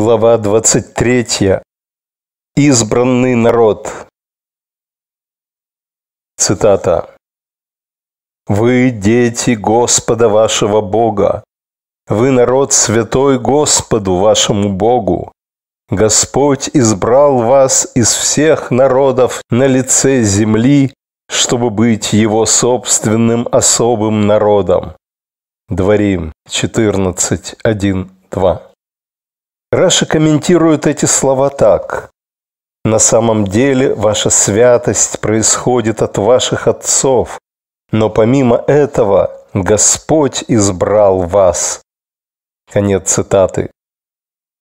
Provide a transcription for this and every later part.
глава 23. Избранный народ. Цитата. «Вы дети Господа вашего Бога, вы народ святой Господу вашему Богу. Господь избрал вас из всех народов на лице земли, чтобы быть его собственным особым народом». Дворим 14, 1, 2. Раша комментирует эти слова так. На самом деле ваша святость происходит от ваших отцов, но помимо этого Господь избрал вас. Конец цитаты.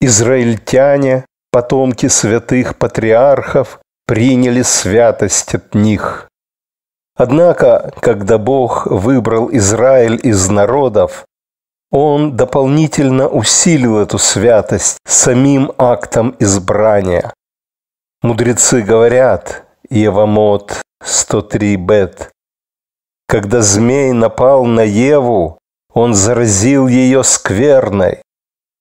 Израильтяне, потомки святых патриархов, приняли святость от них. Однако, когда Бог выбрал Израиль из народов, он дополнительно усилил эту святость самим актом избрания. Мудрецы говорят, Евамот 103 бет, когда змей напал на Еву, он заразил ее скверной.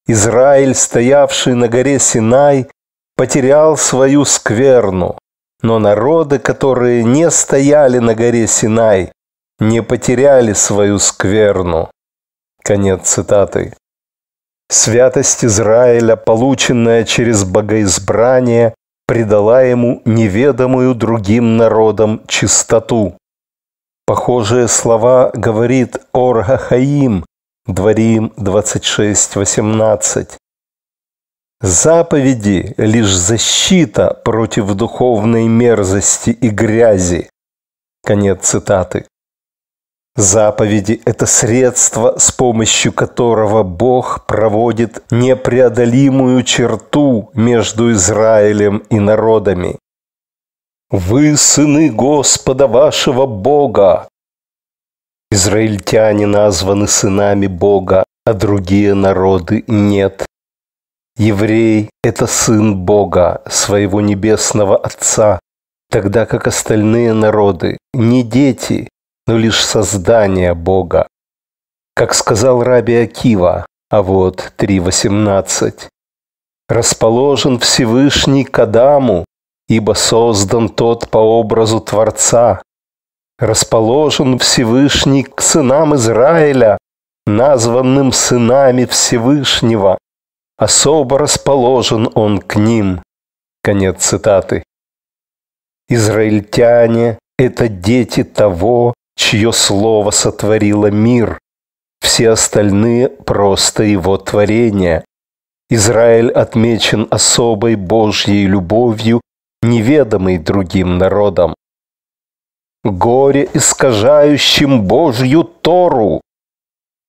Израиль, стоявший на горе Синай, потерял свою скверну, но народы, которые не стояли на горе Синай, не потеряли свою скверну. Конец цитаты. Святость Израиля, полученная через богоизбрание, придала ему неведомую другим народам чистоту. Похожие слова говорит Хаим, Дворим 26.18. Заповеди – лишь защита против духовной мерзости и грязи. Конец цитаты. Заповеди – это средство, с помощью которого Бог проводит непреодолимую черту между Израилем и народами. «Вы сыны Господа вашего Бога!» Израильтяне названы сынами Бога, а другие народы нет. Еврей – это сын Бога, своего небесного Отца, тогда как остальные народы – не дети, но лишь создание Бога. Как сказал Раби Акива, а вот 3.18. «Расположен Всевышний к Адаму, ибо создан тот по образу Творца. Расположен Всевышний к сынам Израиля, названным сынами Всевышнего. Особо расположен он к ним». Конец цитаты. Израильтяне – это дети того, чье слово сотворило мир. Все остальные просто его творения. Израиль отмечен особой Божьей любовью, неведомой другим народам. Горе искажающим Божью Тору!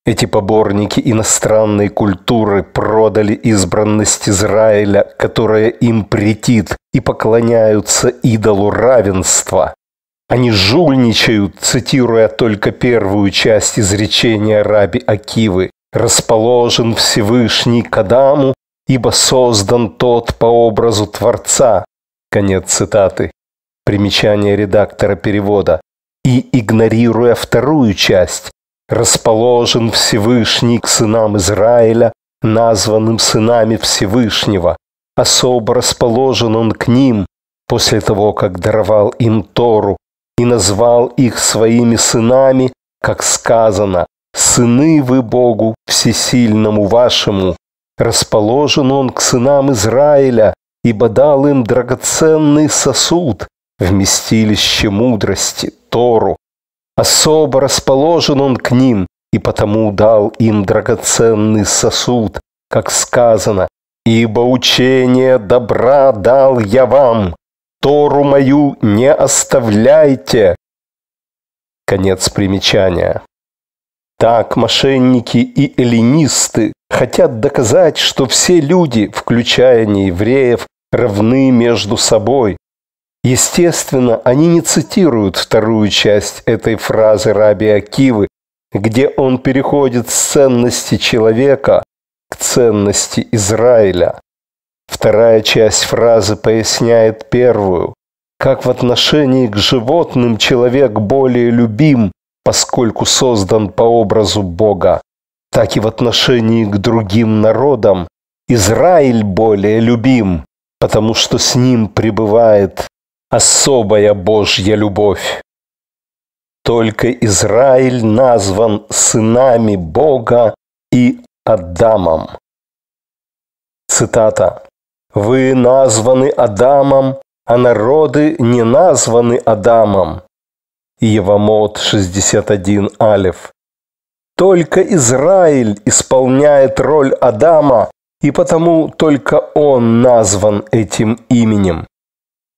Эти поборники иностранной культуры продали избранность Израиля, которая им претит, и поклоняются идолу равенства. Они жульничают, цитируя только первую часть изречения раби Акивы. «Расположен Всевышний к Адаму, ибо создан тот по образу Творца». Конец цитаты. Примечание редактора перевода. И игнорируя вторую часть, «Расположен Всевышний к сынам Израиля, названным сынами Всевышнего, особо расположен он к ним, после того, как даровал им Тору, и назвал их своими сынами, как сказано, «Сыны вы Богу всесильному вашему». Расположен он к сынам Израиля, ибо дал им драгоценный сосуд, вместилище мудрости, Тору. Особо расположен он к ним, и потому дал им драгоценный сосуд, как сказано, «Ибо учение добра дал я вам, Тору мою не оставляйте. Конец примечания. Так мошенники и эллинисты хотят доказать, что все люди, включая неевреев, равны между собой. Естественно, они не цитируют вторую часть этой фразы Раби Акивы, где он переходит с ценности человека к ценности Израиля. Вторая часть фразы поясняет первую. Как в отношении к животным человек более любим, поскольку создан по образу Бога, так и в отношении к другим народам Израиль более любим, потому что с ним пребывает особая Божья любовь. Только Израиль назван сынами Бога и Адамом. Цитата. Вы названы Адамом, а народы не названы Адамом. Евамот 61 Алиф. Только Израиль исполняет роль Адама, и потому только он назван этим именем.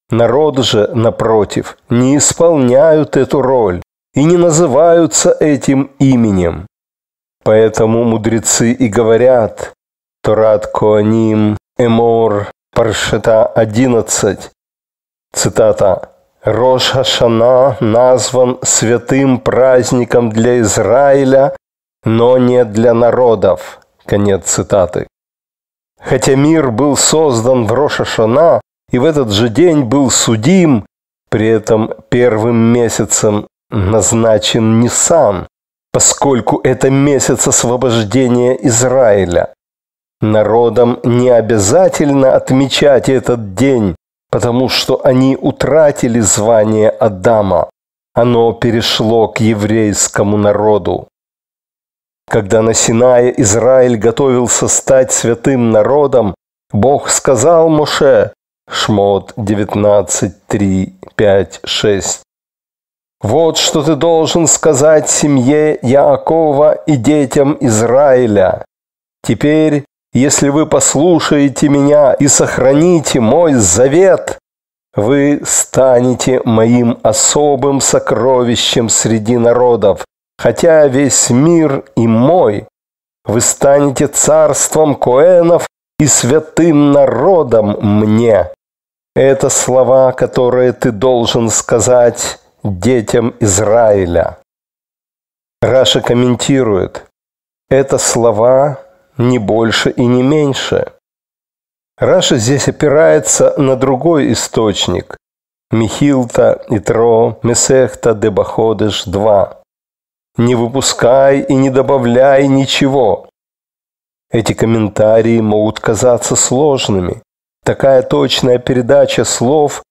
Народы же, напротив, не исполняют эту роль и не называются этим именем. Поэтому мудрецы и говорят, Торат Коаним Эмор Паршита 11, цитата, «Рош Хашана назван святым праздником для Израиля, но не для народов». Конец цитаты. Хотя мир был создан в Рошашана и в этот же день был судим, при этом первым месяцем назначен Нисан, поскольку это месяц освобождения Израиля. Народам не обязательно отмечать этот день, потому что они утратили звание Адама. Оно перешло к еврейскому народу. Когда на Синае Израиль готовился стать святым народом, Бог сказал Моше, Шмот 19, 3, 5, 6. Вот что ты должен сказать семье Яакова и детям Израиля. Теперь если вы послушаете меня и сохраните мой завет, вы станете моим особым сокровищем среди народов, хотя весь мир и мой. Вы станете царством коэнов и святым народом мне. Это слова, которые ты должен сказать детям Израиля. Раша комментирует, это слова, не больше и не меньше. Раша здесь опирается на другой источник – Михилта, Итро, Месехта, Дебаходыш 2. «Не выпускай и не добавляй ничего». Эти комментарии могут казаться сложными. Такая точная передача слов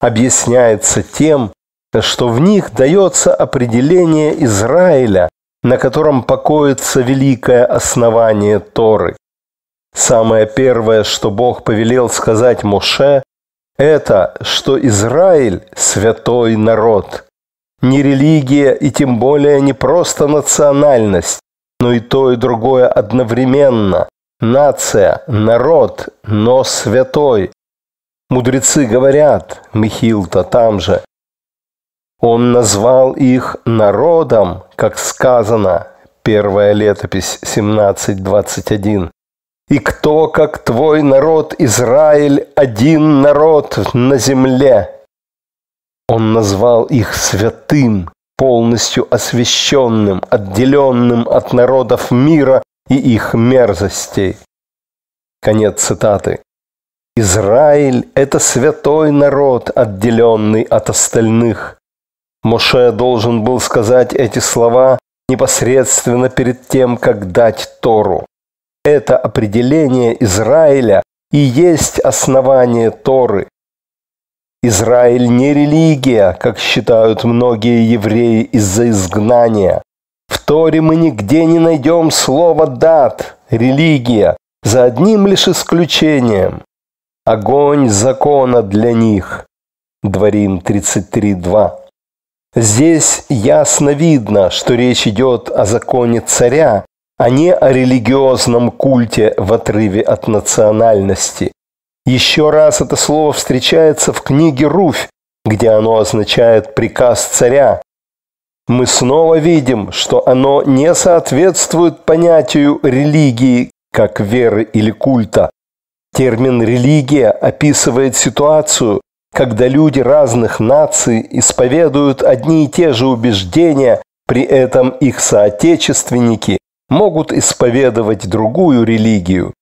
объясняется тем, что в них дается определение Израиля на котором покоится великое основание Торы. Самое первое, что Бог повелел сказать Моше, это, что Израиль – святой народ. Не религия и тем более не просто национальность, но и то, и другое одновременно. Нация, народ, но святой. Мудрецы говорят, Михил-то там же, он назвал их народом, как сказано, первая летопись 17.21. «И кто, как твой народ Израиль, один народ на земле?» Он назвал их святым, полностью освященным, отделенным от народов мира и их мерзостей. Конец цитаты. Израиль – это святой народ, отделенный от остальных. Моше должен был сказать эти слова непосредственно перед тем, как дать Тору. Это определение Израиля и есть основание Торы. Израиль не религия, как считают многие евреи из-за изгнания. В Торе мы нигде не найдем слова «дат» – религия, за одним лишь исключением. Огонь закона для них. Дворим 33.2. Здесь ясно видно, что речь идет о законе царя, а не о религиозном культе в отрыве от национальности. Еще раз это слово встречается в книге Руфь, где оно означает «приказ царя». Мы снова видим, что оно не соответствует понятию религии как веры или культа. Термин «религия» описывает ситуацию, когда люди разных наций исповедуют одни и те же убеждения, при этом их соотечественники могут исповедовать другую религию.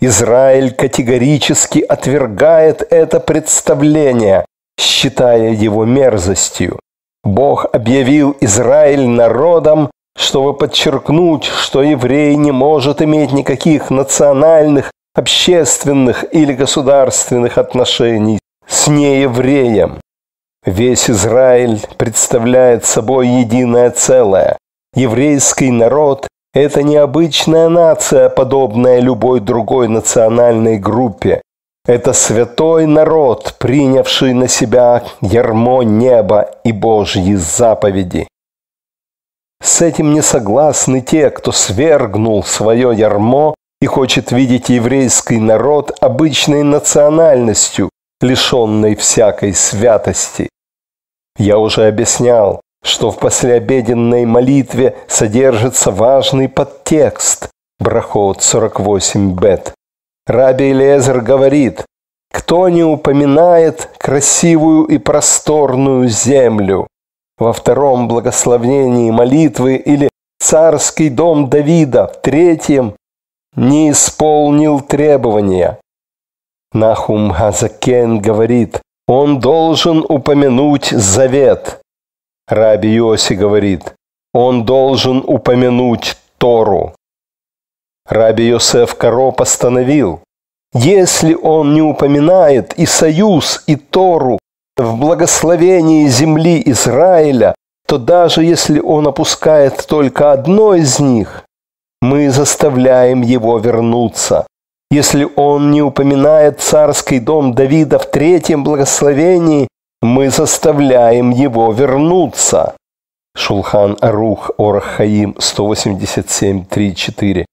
Израиль категорически отвергает это представление, считая его мерзостью. Бог объявил Израиль народом, чтобы подчеркнуть, что еврей не может иметь никаких национальных, общественных или государственных отношений с неевреем. Весь Израиль представляет собой единое целое. Еврейский народ – это необычная нация, подобная любой другой национальной группе. Это святой народ, принявший на себя ярмо неба и Божьи заповеди. С этим не согласны те, кто свергнул свое ярмо и хочет видеть еврейский народ обычной национальностью, лишенной всякой святости. Я уже объяснял, что в послеобеденной молитве содержится важный подтекст Брахот 48 бет. Раби Лезер говорит, кто не упоминает красивую и просторную землю во втором благословении молитвы или царский дом Давида в третьем не исполнил требования, Нахум Газакен говорит, он должен упомянуть завет. Раби Йоси говорит, он должен упомянуть Тору. Раби Йосеф Каро постановил, если он не упоминает и союз, и Тору в благословении земли Израиля, то даже если он опускает только одно из них, мы заставляем его вернуться. Если он не упоминает царский дом Давида в третьем благословении, мы заставляем его вернуться. Шулхан Арух Орахаим 187.3.4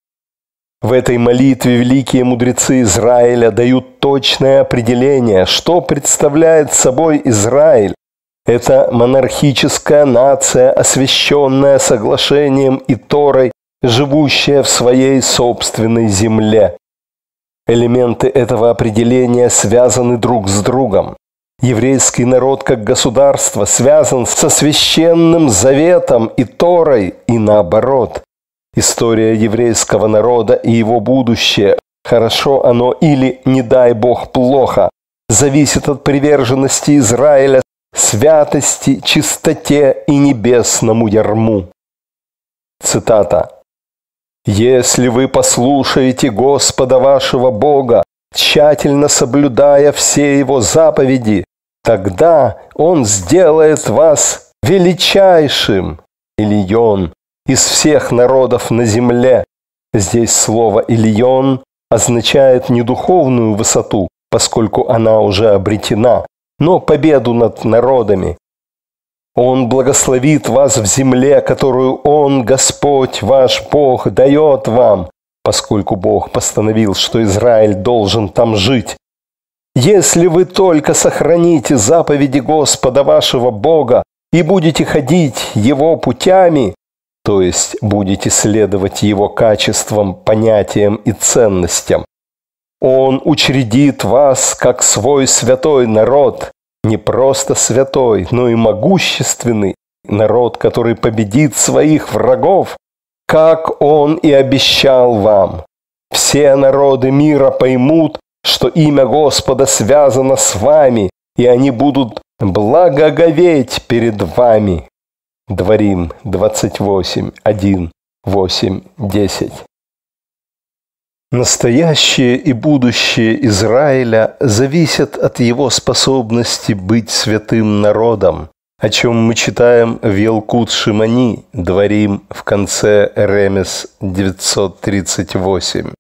В этой молитве великие мудрецы Израиля дают точное определение, что представляет собой Израиль. Это монархическая нация, освященная соглашением и Торой, живущая в своей собственной земле. Элементы этого определения связаны друг с другом. Еврейский народ как государство связан со священным заветом и Торой, и наоборот. История еврейского народа и его будущее, хорошо оно или, не дай Бог, плохо, зависит от приверженности Израиля святости, чистоте и небесному ярму. Цитата. Если вы послушаете Господа вашего Бога, тщательно соблюдая все его заповеди, тогда он сделает вас величайшим, Ильон, из всех народов на земле. Здесь слово «Ильон» означает не духовную высоту, поскольку она уже обретена, но победу над народами, он благословит вас в земле, которую Он, Господь, ваш Бог, дает вам, поскольку Бог постановил, что Израиль должен там жить. Если вы только сохраните заповеди Господа вашего Бога и будете ходить Его путями, то есть будете следовать Его качествам, понятиям и ценностям, Он учредит вас как свой святой народ – не просто святой, но и могущественный народ, который победит своих врагов, как он и обещал вам. Все народы мира поймут, что имя Господа связано с вами, и они будут благоговеть перед вами. Дворим 28, 1, 8, 10. Настоящее и будущее Израиля зависят от его способности быть святым народом, о чем мы читаем в Елкут Шимани, дворим в конце Ремес 938.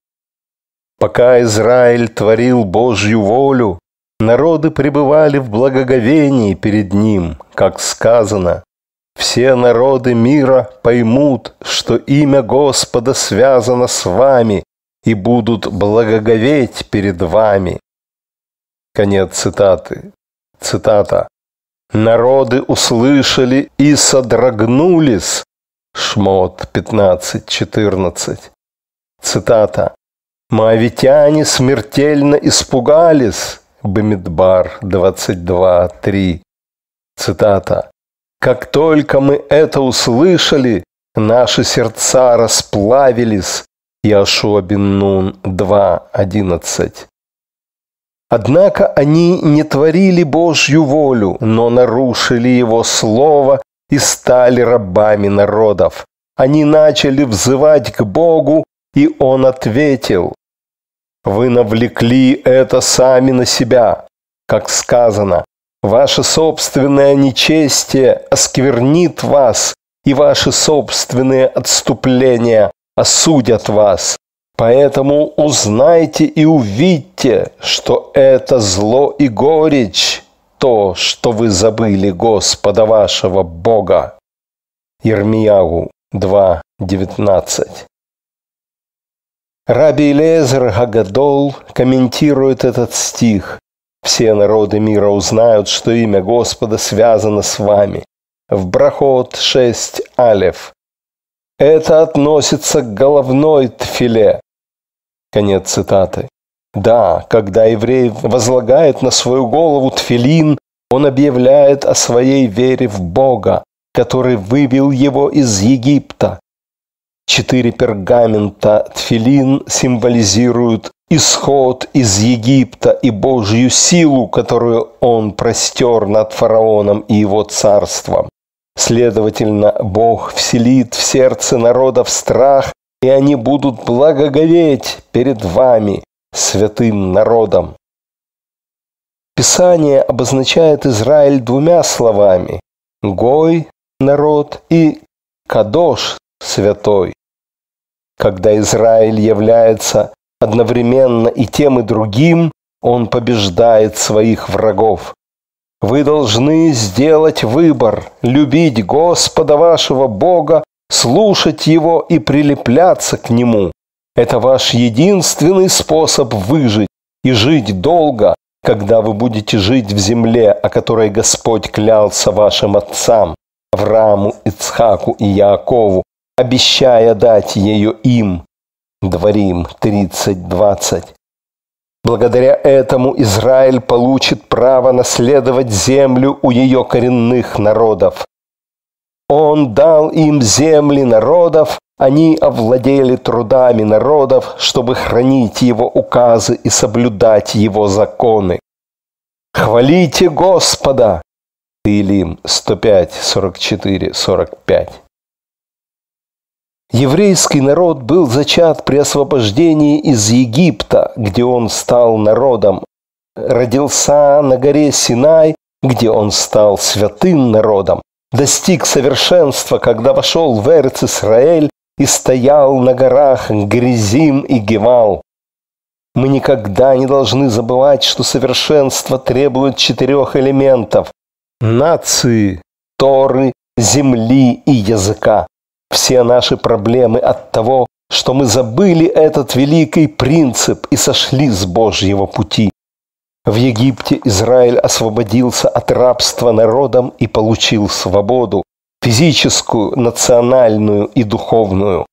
Пока Израиль творил Божью волю, народы пребывали в благоговении перед ним, как сказано – все народы мира поймут, что имя Господа связано с вами, и будут благоговеть перед вами». Конец цитаты. Цитата. «Народы услышали и содрогнулись». Шмот 15.14. Цитата. «Моавитяне смертельно испугались». Бамидбар 22.3. Цитата. «Как только мы это услышали, наши сердца расплавились, Иошуа бен Нун 2.11. Однако они не творили Божью волю, но нарушили Его Слово и стали рабами народов. Они начали взывать к Богу, и Он ответил, «Вы навлекли это сами на себя, как сказано, ваше собственное нечестие осквернит вас, и ваши собственные отступления осудят вас. Поэтому узнайте и увидьте, что это зло и горечь, то, что вы забыли Господа вашего Бога. Ермиягу 2.19 Раби Лезер Гагадол комментирует этот стих. «Все народы мира узнают, что имя Господа связано с вами». В Брахот 6 Алев это относится к головной тфиле. Конец цитаты. Да, когда еврей возлагает на свою голову тфилин, он объявляет о своей вере в Бога, который вывел его из Египта. Четыре пергамента тфилин символизируют исход из Египта и Божью силу, которую он простер над фараоном и его царством. Следовательно, Бог вселит в сердце народов страх, и они будут благоговеть перед вами, святым народом. Писание обозначает Израиль двумя словами – Гой – народ и Кадош – святой. Когда Израиль является одновременно и тем, и другим, он побеждает своих врагов. Вы должны сделать выбор, любить Господа вашего Бога, слушать Его и прилепляться к Нему. Это ваш единственный способ выжить и жить долго, когда вы будете жить в земле, о которой Господь клялся вашим отцам, Аврааму, Ицхаку и Яакову, обещая дать ее им. Дворим 30.20. Благодаря этому Израиль получит право наследовать землю у ее коренных народов. Он дал им земли народов, они овладели трудами народов, чтобы хранить его указы и соблюдать его законы. Хвалите Господа! Илим 105, 44, 45. Еврейский народ был зачат при освобождении из Египта, где он стал народом. Родился на горе Синай, где он стал святым народом. Достиг совершенства, когда вошел в Эрц Исраэль и стоял на горах Гризим и Гевал. Мы никогда не должны забывать, что совершенство требует четырех элементов – нации, Торы, земли и языка. Все наши проблемы от того, что мы забыли этот великий принцип и сошли с Божьего пути. В Египте Израиль освободился от рабства народом и получил свободу – физическую, национальную и духовную.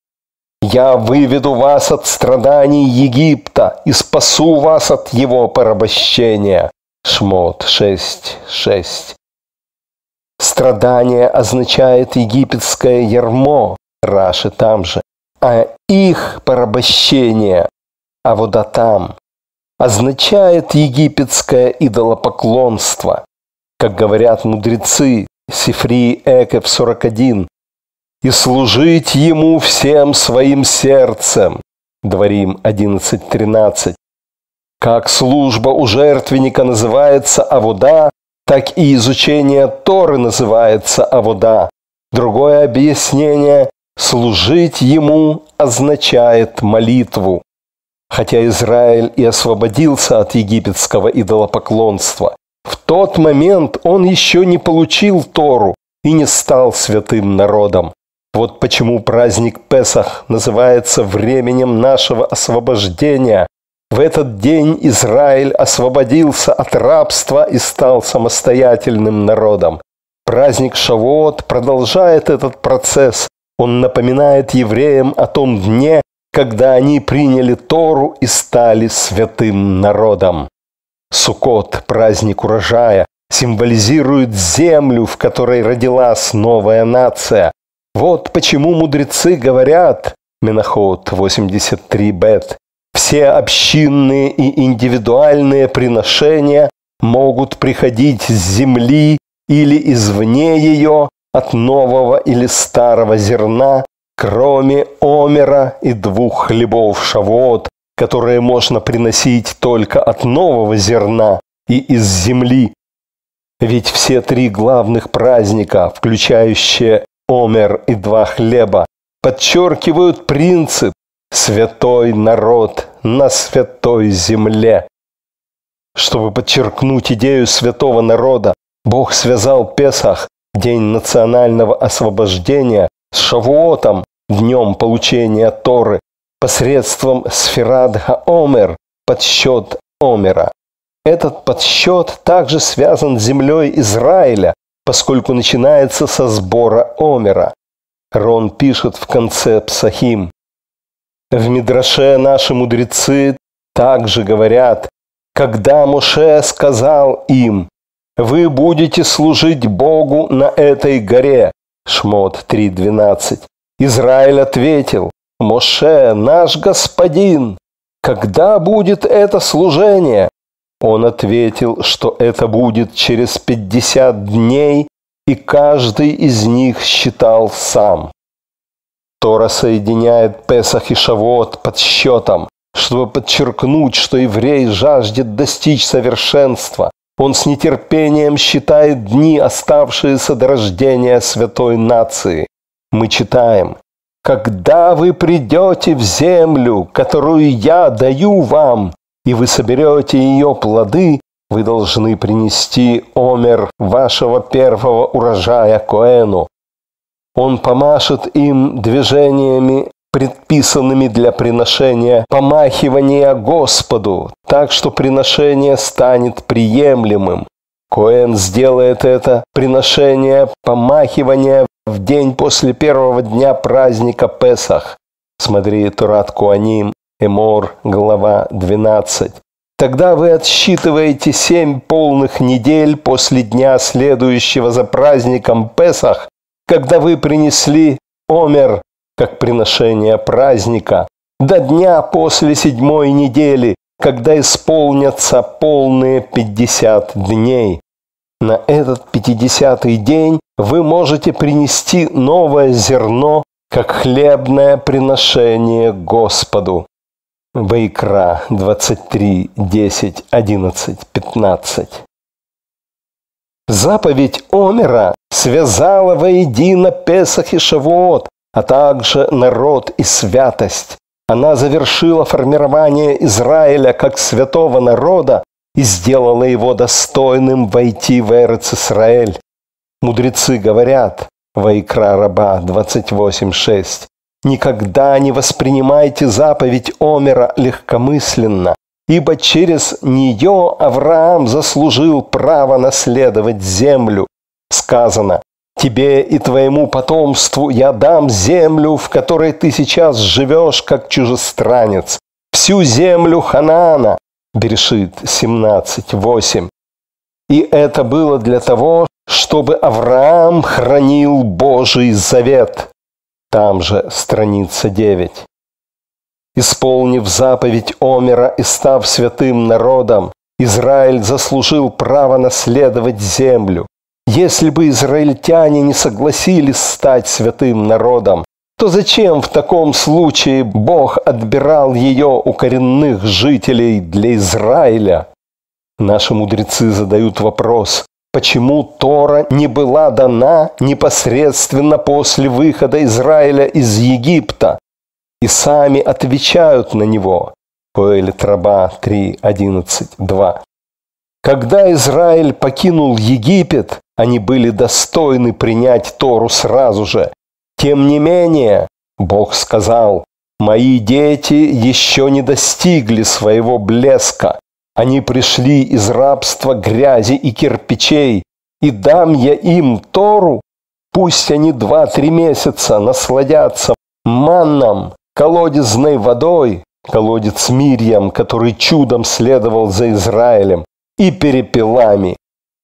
«Я выведу вас от страданий Египта и спасу вас от его порабощения» Шмот 6.6. Страдание означает египетское ярмо, Раши там же, а их порабощение, а вода там, означает египетское идолопоклонство. Как говорят мудрецы, Сифри Экев 41, и служить ему всем своим сердцем. Дворим 11.13. Как служба у жертвенника называется авода, так и изучение Торы называется Авода. Другое объяснение – служить ему означает молитву. Хотя Израиль и освободился от египетского идолопоклонства, в тот момент он еще не получил Тору и не стал святым народом. Вот почему праздник Песах называется временем нашего освобождения, в этот день Израиль освободился от рабства и стал самостоятельным народом. Праздник Шавуот продолжает этот процесс. Он напоминает евреям о том дне, когда они приняли Тору и стали святым народом. Суккот, праздник урожая, символизирует землю, в которой родилась новая нация. Вот почему мудрецы говорят, Менахот 83 бет, все общинные и индивидуальные приношения могут приходить с земли или извне ее от нового или старого зерна, кроме омера и двух хлебов шавот, которые можно приносить только от нового зерна и из земли. Ведь все три главных праздника, включающие омер и два хлеба, подчеркивают принцип святой народ на святой земле. Чтобы подчеркнуть идею святого народа, Бог связал Песах, день национального освобождения, с Шавуотом, днем получения Торы, посредством сферадха Омер, подсчет Омера. Этот подсчет также связан с землей Израиля, поскольку начинается со сбора Омера. Рон пишет в конце Псахим в Мидраше наши мудрецы также говорят, когда Моше сказал им, «Вы будете служить Богу на этой горе», Шмот 3.12. Израиль ответил, «Моше, наш господин, когда будет это служение?» Он ответил, что это будет через 50 дней, и каждый из них считал сам. Тора соединяет Песах и Шавот под счетом, чтобы подчеркнуть, что еврей жаждет достичь совершенства. Он с нетерпением считает дни, оставшиеся до рождения святой нации. Мы читаем, «Когда вы придете в землю, которую я даю вам, и вы соберете ее плоды, вы должны принести омер вашего первого урожая Коэну, он помашет им движениями, предписанными для приношения, помахивания Господу, так что приношение станет приемлемым. Коэн сделает это приношение помахивания в день после первого дня праздника Песах. Смотри Турат Куаним, Эмор, глава 12. Тогда вы отсчитываете семь полных недель после дня, следующего за праздником Песах, когда вы принесли омер, как приношение праздника, до дня после седьмой недели, когда исполнятся полные пятьдесят дней. На этот пятидесятый день вы можете принести новое зерно, как хлебное приношение Господу. Вайкра 23, 10, 11, 15. Заповедь Омера связала воедино Песах и Шавуот, а также народ и святость. Она завершила формирование Израиля как святого народа и сделала его достойным войти в Эрец Исраэль. Мудрецы говорят, Вайкра Раба 28.6, «Никогда не воспринимайте заповедь Омера легкомысленно, ибо через нее Авраам заслужил право наследовать землю. Сказано, «Тебе и твоему потомству я дам землю, в которой ты сейчас живешь, как чужестранец, всю землю Ханаана». Берешит 17.8. И это было для того, чтобы Авраам хранил Божий завет. Там же страница 9. Исполнив заповедь Омера и став святым народом, Израиль заслужил право наследовать землю. Если бы израильтяне не согласились стать святым народом, то зачем в таком случае Бог отбирал ее у коренных жителей для Израиля? Наши мудрецы задают вопрос, почему Тора не была дана непосредственно после выхода Израиля из Египта, и сами отвечают на него. Поэлит раба 3.11.2. Когда Израиль покинул Египет, они были достойны принять Тору сразу же. Тем не менее, Бог сказал, «Мои дети еще не достигли своего блеска. Они пришли из рабства грязи и кирпичей, и дам я им Тору, пусть они два-три месяца насладятся манном, колодезной водой, колодец Мирьям, который чудом следовал за Израилем, и перепелами,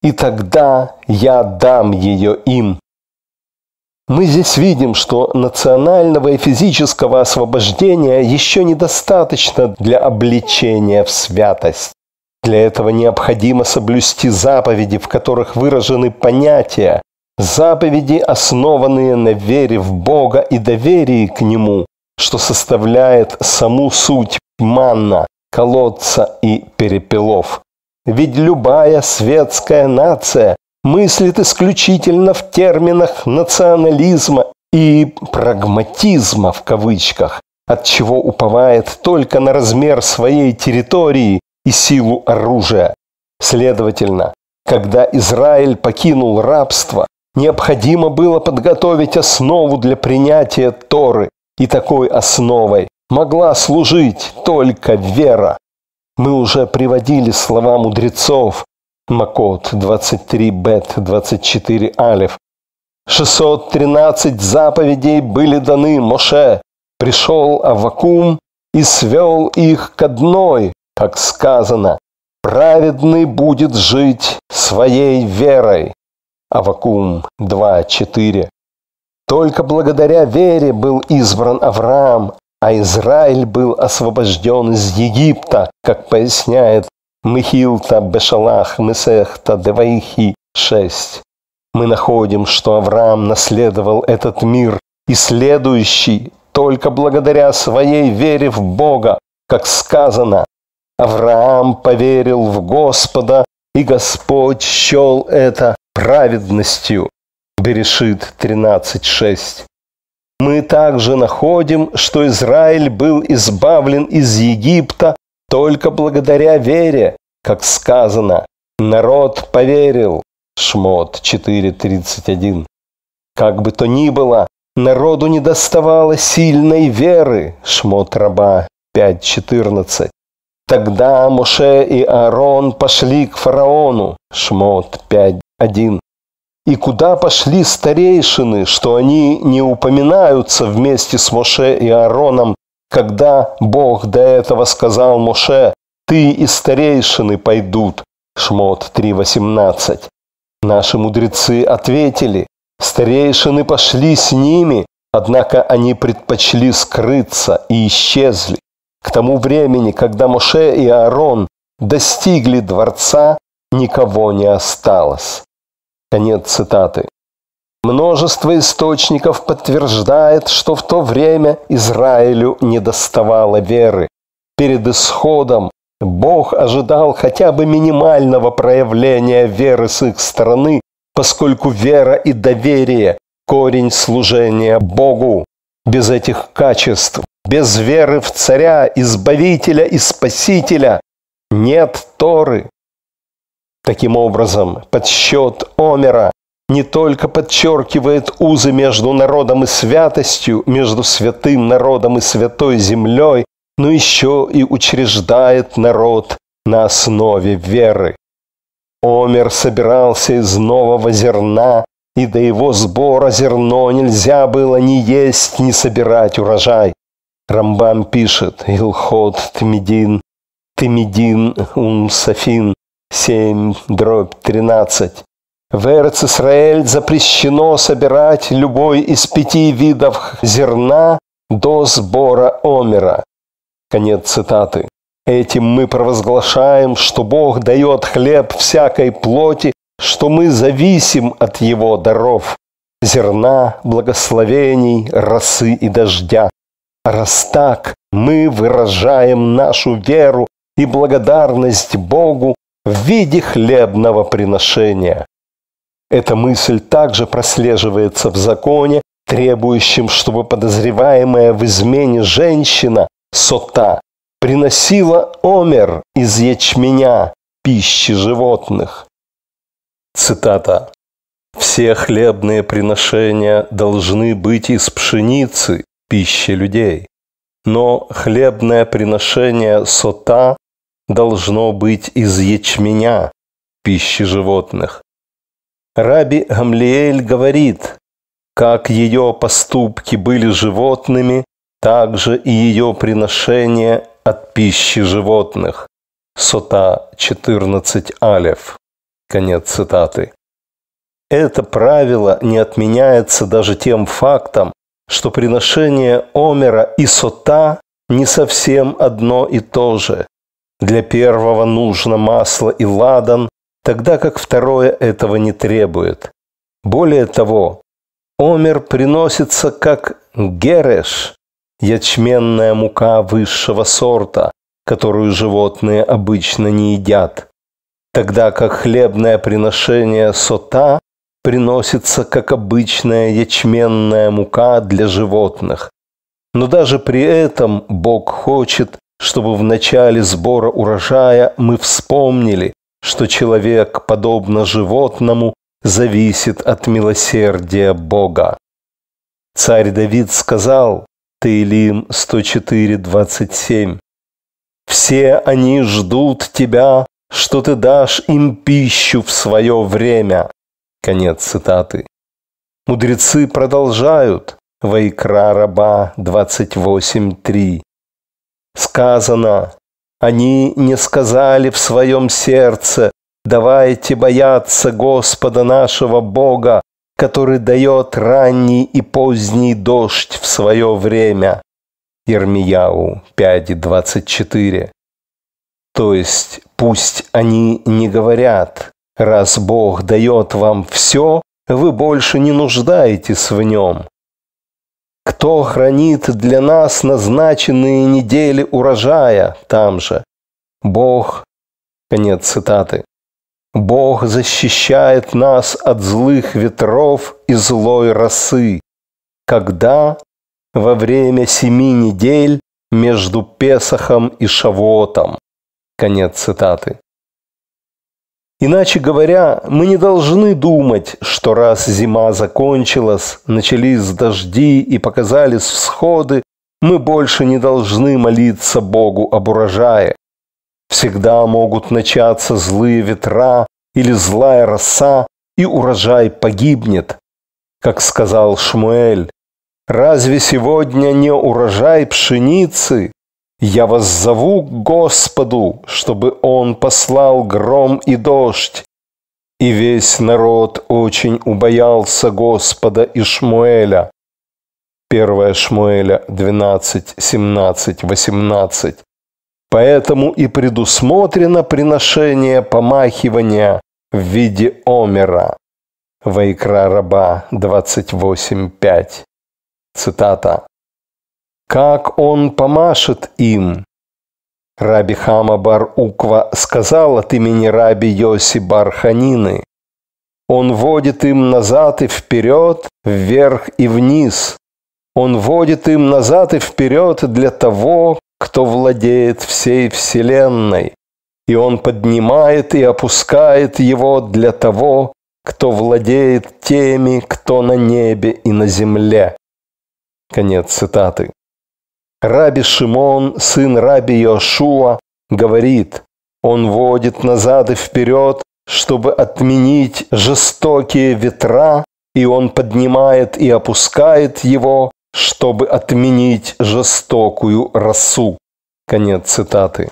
и тогда я дам ее им. Мы здесь видим, что национального и физического освобождения еще недостаточно для обличения в святость. Для этого необходимо соблюсти заповеди, в которых выражены понятия, заповеди, основанные на вере в Бога и доверии к Нему, что составляет саму суть манна, колодца и перепелов. Ведь любая светская нация мыслит исключительно в терминах национализма и прагматизма в кавычках, от чего уповает только на размер своей территории и силу оружия. Следовательно, когда Израиль покинул рабство, необходимо было подготовить основу для принятия Торы, и такой основой могла служить только вера. Мы уже приводили слова мудрецов Макот 23 Бет 24 Алиф. 613 заповедей были даны Моше. Пришел Авакум и свел их к одной, как сказано, праведный будет жить своей верой. Авакум 2.4. Только благодаря вере был избран Авраам, а Израиль был освобожден из Египта, как поясняет Михилта Бешалах Месехта Деваихи 6. Мы находим, что Авраам наследовал этот мир и следующий только благодаря своей вере в Бога, как сказано. Авраам поверил в Господа, и Господь счел это праведностью. Берешит 13.6. Мы также находим, что Израиль был избавлен из Египта только благодаря вере, как сказано, народ поверил. Шмот 4.31. Как бы то ни было, народу не доставало сильной веры. Шмот раба 5.14. Тогда Моше и Аарон пошли к фараону. Шмот 5.1. И куда пошли старейшины, что они не упоминаются вместе с Моше и Аароном, когда Бог до этого сказал Моше, «Ты и старейшины пойдут» Шмот 3.18. Наши мудрецы ответили, старейшины пошли с ними, однако они предпочли скрыться и исчезли. К тому времени, когда Моше и Аарон достигли дворца, никого не осталось. Конец цитаты. Множество источников подтверждает, что в то время Израилю не доставало веры. Перед исходом Бог ожидал хотя бы минимального проявления веры с их стороны, поскольку вера и доверие – корень служения Богу. Без этих качеств, без веры в Царя, Избавителя и Спасителя нет Торы, Таким образом, подсчет Омера не только подчеркивает узы между народом и святостью, между святым народом и святой землей, но еще и учреждает народ на основе веры. Омер собирался из нового зерна, и до его сбора зерно нельзя было ни есть, ни собирать урожай. Рамбам пишет Илхот Тмедин, Тмедин Ум Сафин, 7 дробь 13. В Эрцисраэль запрещено собирать любой из пяти видов зерна до сбора омера. Конец цитаты. Этим мы провозглашаем, что Бог дает хлеб всякой плоти, что мы зависим от Его даров – зерна, благословений, росы и дождя. А раз так, мы выражаем нашу веру и благодарность Богу в виде хлебного приношения. Эта мысль также прослеживается в законе, требующем, чтобы подозреваемая в измене женщина, сота, приносила омер из ячменя, пищи животных. Цитата. «Все хлебные приношения должны быть из пшеницы, пищи людей, но хлебное приношение сота должно быть из ячменя, пищи животных. Раби Гамлиэль говорит, как ее поступки были животными, так же и ее приношение от пищи животных. Сота 14 алев. Конец цитаты. Это правило не отменяется даже тем фактом, что приношение Омера и Сота не совсем одно и то же. Для первого нужно масло и ладан, тогда как второе этого не требует. Более того, омер приносится как гереш, ячменная мука высшего сорта, которую животные обычно не едят, тогда как хлебное приношение сота приносится как обычная ячменная мука для животных. Но даже при этом Бог хочет, чтобы в начале сбора урожая мы вспомнили, что человек, подобно животному, зависит от милосердия Бога. Царь Давид сказал, Таилим 104.27, «Все они ждут тебя, что ты дашь им пищу в свое время». Конец цитаты. Мудрецы продолжают. Вайкра раба 28.3. Сказано, они не сказали в своем сердце, давайте бояться Господа нашего Бога, который дает ранний и поздний дождь в свое время. Ирмияу 5.24. То есть пусть они не говорят, раз Бог дает вам все, вы больше не нуждаетесь в нем. Кто хранит для нас назначенные недели урожая там же? Бог. Конец цитаты. Бог защищает нас от злых ветров и злой росы. Когда? Во время семи недель между Песохом и Шавотом. Конец цитаты. Иначе говоря, мы не должны думать, что раз зима закончилась, начались дожди и показались всходы, мы больше не должны молиться Богу об урожае. Всегда могут начаться злые ветра или злая роса, и урожай погибнет. Как сказал Шмуэль, «Разве сегодня не урожай пшеницы? Я воззову Господу, чтобы Он послал гром и дождь. И весь народ очень убоялся Господа и Шмуэля. 1 Шмуэля 12, 17, 18. Поэтому и предусмотрено приношение помахивания в виде омера. Вайкра раба 28.5. Цитата как он помашет им. Раби Хама бар Уква сказал от имени раби Йоси бар Ханины. Он водит им назад и вперед, вверх и вниз. Он водит им назад и вперед для того, кто владеет всей вселенной. И он поднимает и опускает его для того, кто владеет теми, кто на небе и на земле. Конец цитаты. Раби Шимон, сын Раби Йошуа, говорит, он водит назад и вперед, чтобы отменить жестокие ветра, и он поднимает и опускает его, чтобы отменить жестокую росу. Конец цитаты.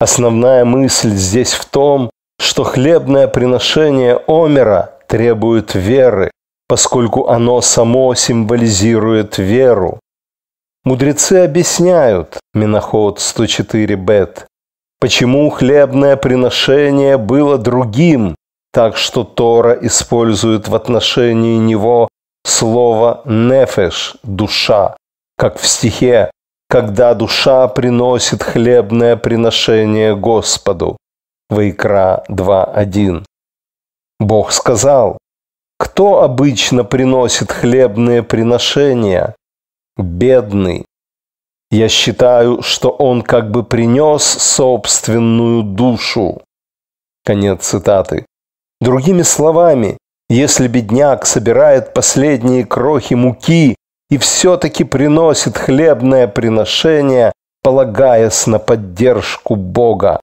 Основная мысль здесь в том, что хлебное приношение Омера требует веры, поскольку оно само символизирует веру. Мудрецы объясняют, Миноход 104 бет, почему хлебное приношение было другим, так что Тора использует в отношении него слово «нефеш» – «душа», как в стихе «когда душа приносит хлебное приношение Господу» Вайкра 2.1. Бог сказал, «Кто обычно приносит хлебные приношения?» бедный. Я считаю, что он как бы принес собственную душу. Конец цитаты. Другими словами, если бедняк собирает последние крохи муки и все-таки приносит хлебное приношение, полагаясь на поддержку Бога,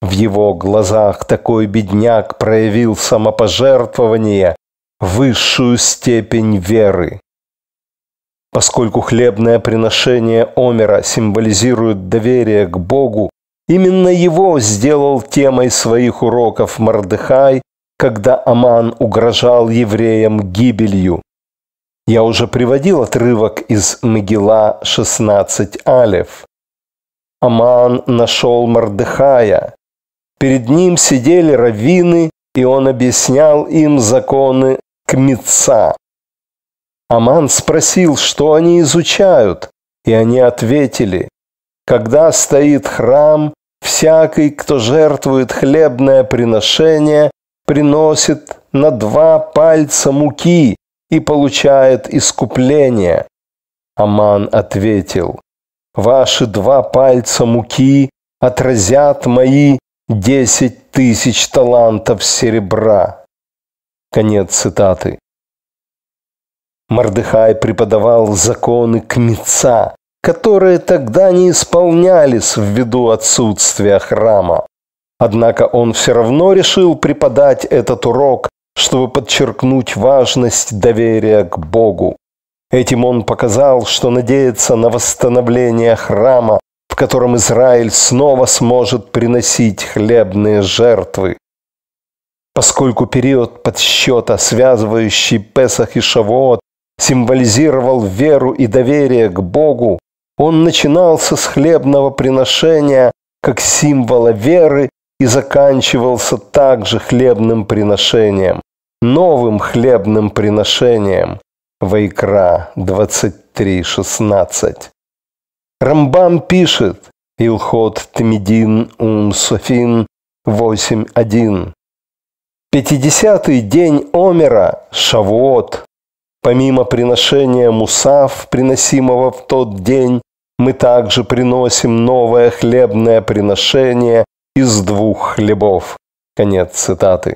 в его глазах такой бедняк проявил самопожертвование, высшую степень веры. Поскольку хлебное приношение Омера символизирует доверие к Богу, именно его сделал темой своих уроков Мордыхай, когда Аман угрожал евреям гибелью. Я уже приводил отрывок из Мегила 16 Алев. Аман нашел Мордыхая. Перед ним сидели раввины, и он объяснял им законы кмица, Аман спросил, что они изучают, и они ответили, «Когда стоит храм, всякий, кто жертвует хлебное приношение, приносит на два пальца муки и получает искупление». Аман ответил, «Ваши два пальца муки отразят мои десять тысяч талантов серебра». Конец цитаты. Мордыхай преподавал законы Кмеца, которые тогда не исполнялись ввиду отсутствия храма. Однако он все равно решил преподать этот урок, чтобы подчеркнуть важность доверия к Богу. Этим он показал, что надеется на восстановление храма, в котором Израиль снова сможет приносить хлебные жертвы. Поскольку период подсчета, связывающий Песах и Шавот, символизировал веру и доверие к Богу, он начинался с хлебного приношения как символа веры и заканчивался также хлебным приношением, новым хлебным приношением. Вайкра 23.16. Рамбам пишет, Илхот Тмедин Ум Софин 8.1. Пятидесятый день Омера, Шавот, Помимо приношения мусав, приносимого в тот день, мы также приносим новое хлебное приношение из двух хлебов. Конец цитаты.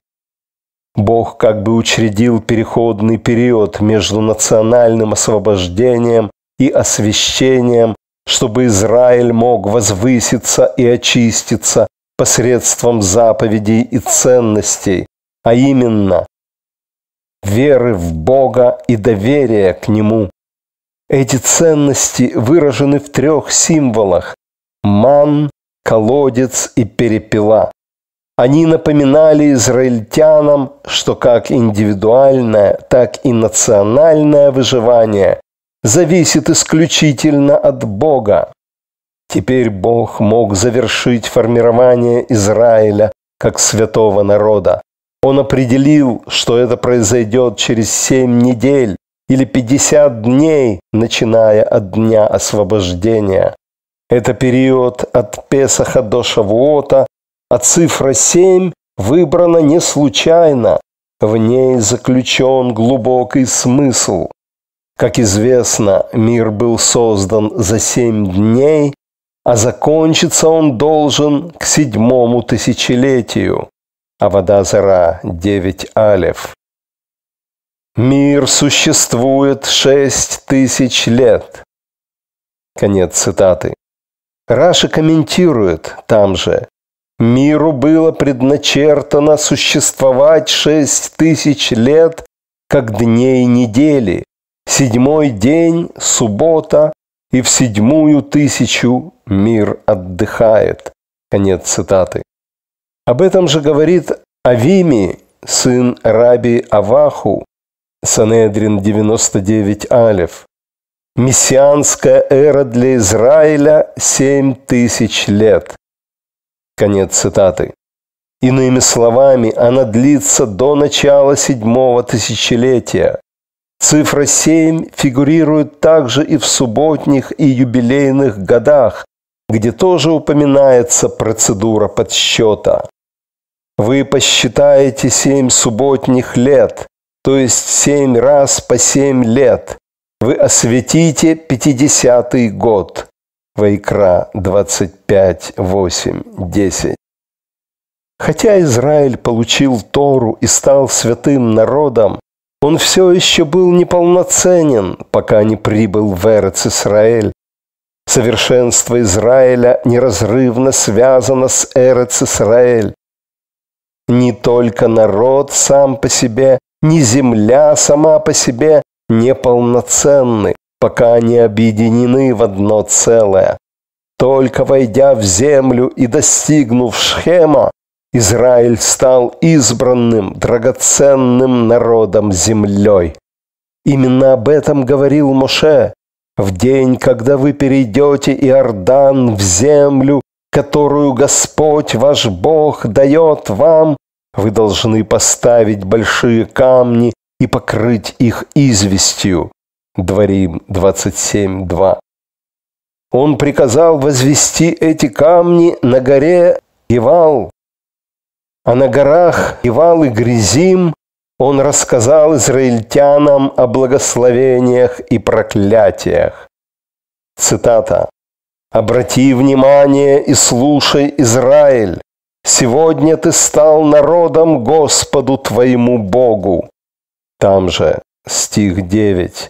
Бог как бы учредил переходный период между национальным освобождением и освящением, чтобы Израиль мог возвыситься и очиститься посредством заповедей и ценностей, а именно веры в Бога и доверия к Нему. Эти ценности выражены в трех символах – ман, колодец и перепела. Они напоминали израильтянам, что как индивидуальное, так и национальное выживание зависит исключительно от Бога. Теперь Бог мог завершить формирование Израиля как святого народа. Он определил, что это произойдет через семь недель или 50 дней, начиная от дня освобождения. Это период от Песаха до Шавуота, а цифра 7 выбрана не случайно. В ней заключен глубокий смысл. Как известно, мир был создан за семь дней, а закончиться он должен к седьмому тысячелетию а зара – 9 алев. Мир существует шесть тысяч лет. Конец цитаты. Раши комментирует там же. Миру было предначертано существовать шесть тысяч лет, как дней недели. Седьмой день – суббота, и в седьмую тысячу мир отдыхает. Конец цитаты. Об этом же говорит Авими, сын Раби Аваху, Санедрин 99 Алев. Мессианская эра для Израиля – семь тысяч лет. Конец цитаты. Иными словами, она длится до начала седьмого тысячелетия. Цифра семь фигурирует также и в субботних и юбилейных годах, где тоже упоминается процедура подсчета. Вы посчитаете семь субботних лет, то есть семь раз по семь лет. Вы осветите пятидесятый год. Вайкра 25, 8, 10. Хотя Израиль получил Тору и стал святым народом, он все еще был неполноценен, пока не прибыл в Эрец-Исраэль. Совершенство Израиля неразрывно связано с Эрец-Исраэль. Не только народ сам по себе, не земля сама по себе неполноценны, пока они объединены в одно целое. Только войдя в землю и достигнув Шхема, Израиль стал избранным, драгоценным народом землей. Именно об этом говорил Моше. В день, когда вы перейдете Иордан в землю, которую Господь ваш Бог дает вам, вы должны поставить большие камни и покрыть их известью. Дворим 27.2. Он приказал возвести эти камни на горе Ивал, а на горах Ивал и Гризим он рассказал израильтянам о благословениях и проклятиях. Цитата. Обрати внимание и слушай, Израиль, сегодня ты стал народом Господу твоему Богу. Там же стих 9.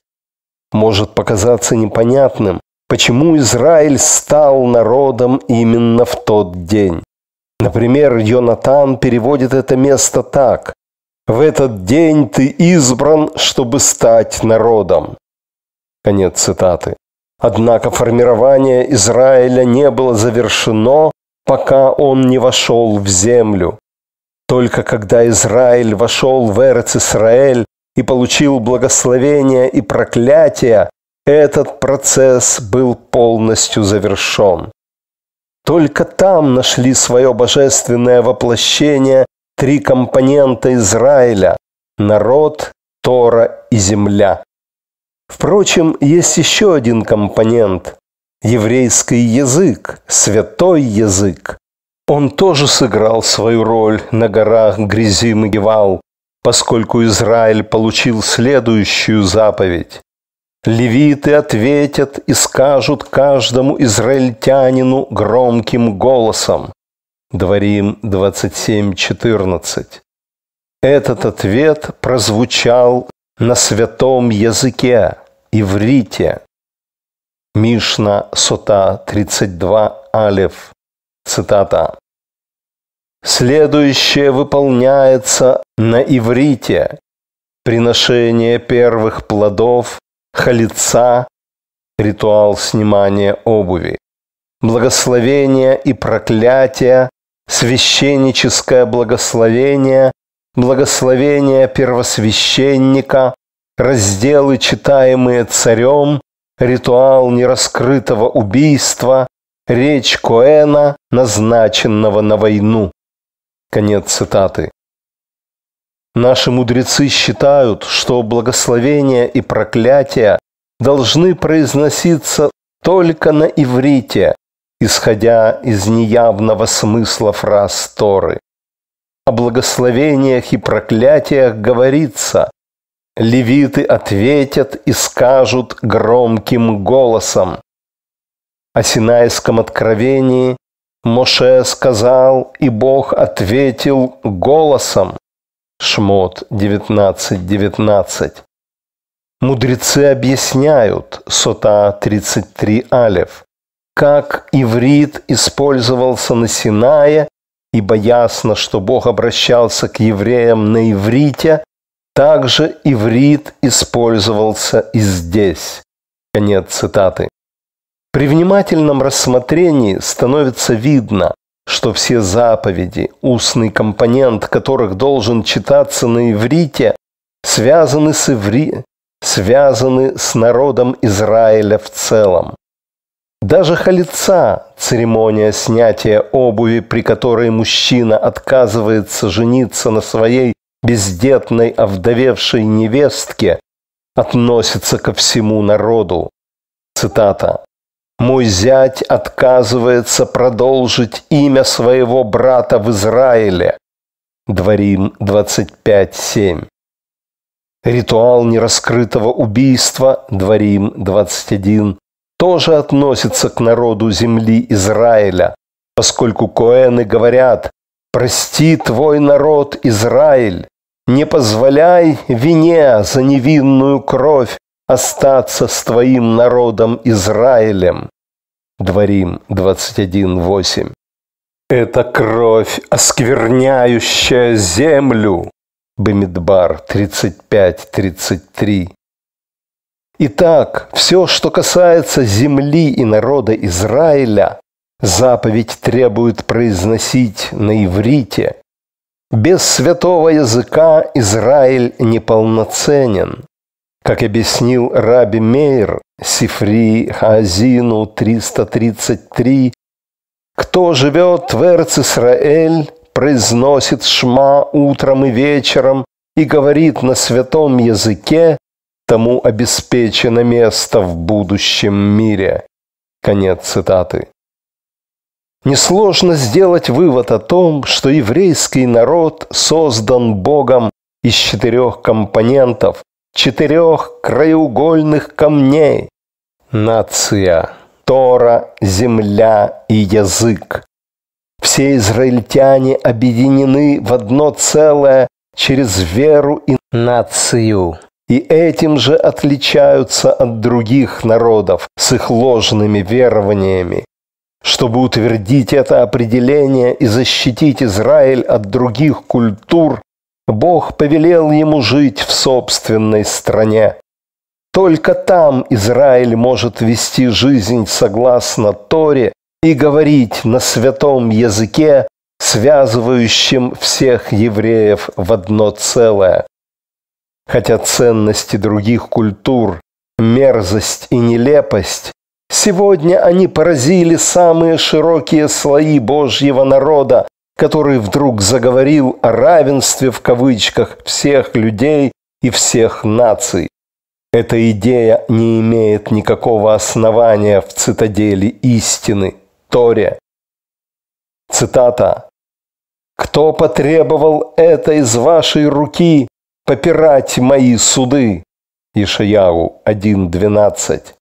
Может показаться непонятным, почему Израиль стал народом именно в тот день. Например, Йонатан переводит это место так. «В этот день ты избран, чтобы стать народом». Конец цитаты. Однако формирование Израиля не было завершено, пока он не вошел в землю. Только когда Израиль вошел в Эрец-Исраэль и получил благословение и проклятие, этот процесс был полностью завершен. Только там нашли свое божественное воплощение три компонента Израиля – народ, Тора и земля. Впрочем, есть еще один компонент – еврейский язык, святой язык. Он тоже сыграл свою роль на горах Гризим и поскольку Израиль получил следующую заповедь. Левиты ответят и скажут каждому израильтянину громким голосом. Дворим 27.14. Этот ответ прозвучал на святом языке, иврите. Мишна Сота 32 Алиф. Цитата. Следующее выполняется на иврите. Приношение первых плодов, халица, ритуал снимания обуви, благословение и проклятие, священническое благословение благословения первосвященника, разделы, читаемые царем, ритуал нераскрытого убийства, речь Коэна, назначенного на войну. Конец цитаты. Наши мудрецы считают, что благословения и проклятия должны произноситься только на иврите, исходя из неявного смысла фраз Торы о благословениях и проклятиях говорится. Левиты ответят и скажут громким голосом. О Синайском откровении Моше сказал, и Бог ответил голосом. Шмот 19.19. 19. Мудрецы объясняют, сота 33 алев, как иврит использовался на Синае ибо ясно, что Бог обращался к евреям на иврите, также иврит использовался и здесь. Конец цитаты. При внимательном рассмотрении становится видно, что все заповеди, устный компонент которых должен читаться на иврите, связаны с, иври... связаны с народом Израиля в целом. Даже халица, церемония снятия обуви, при которой мужчина отказывается жениться на своей бездетной овдовевшей невестке, относится ко всему народу. Цитата. «Мой зять отказывается продолжить имя своего брата в Израиле». Дворим 25.7. Ритуал нераскрытого убийства. Дворим 21 тоже относится к народу земли Израиля, поскольку коэны говорят «Прости твой народ Израиль, не позволяй вине за невинную кровь остаться с твоим народом Израилем». Дворим 21.8. Это кровь, оскверняющая землю. Бамидбар 35.33. Итак, все, что касается земли и народа Израиля, заповедь требует произносить на иврите. Без святого языка Израиль неполноценен. Как объяснил Раби Мейр, Сифри Хазину 333, «Кто живет в Эрцисраэль, произносит шма утром и вечером и говорит на святом языке, тому обеспечено место в будущем мире. Конец цитаты. Несложно сделать вывод о том, что еврейский народ создан Богом из четырех компонентов, четырех краеугольных камней – нация, Тора, земля и язык. Все израильтяне объединены в одно целое через веру и нацию. И этим же отличаются от других народов с их ложными верованиями. Чтобы утвердить это определение и защитить Израиль от других культур, Бог повелел ему жить в собственной стране. Только там Израиль может вести жизнь согласно Торе и говорить на святом языке, связывающем всех евреев в одно целое хотя ценности других культур, мерзость и нелепость, сегодня они поразили самые широкие слои Божьего народа, который вдруг заговорил о равенстве в кавычках всех людей и всех наций. Эта идея не имеет никакого основания в цитадели истины, Торе. Цитата. «Кто потребовал это из вашей руки, попирать мои суды. Ишаяу 1.12.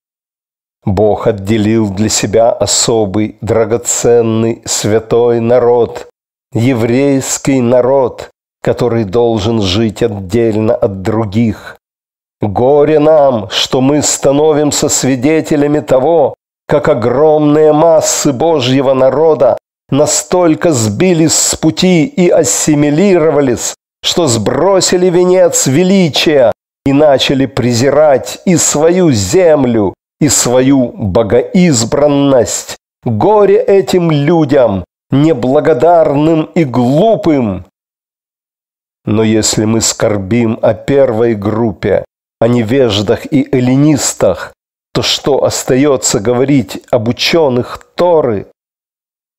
Бог отделил для себя особый, драгоценный, святой народ, еврейский народ, который должен жить отдельно от других. Горе нам, что мы становимся свидетелями того, как огромные массы Божьего народа настолько сбились с пути и ассимилировались, что сбросили венец величия и начали презирать и свою землю, и свою богоизбранность. Горе этим людям, неблагодарным и глупым. Но если мы скорбим о первой группе, о невеждах и эллинистах, то что остается говорить об ученых Торы?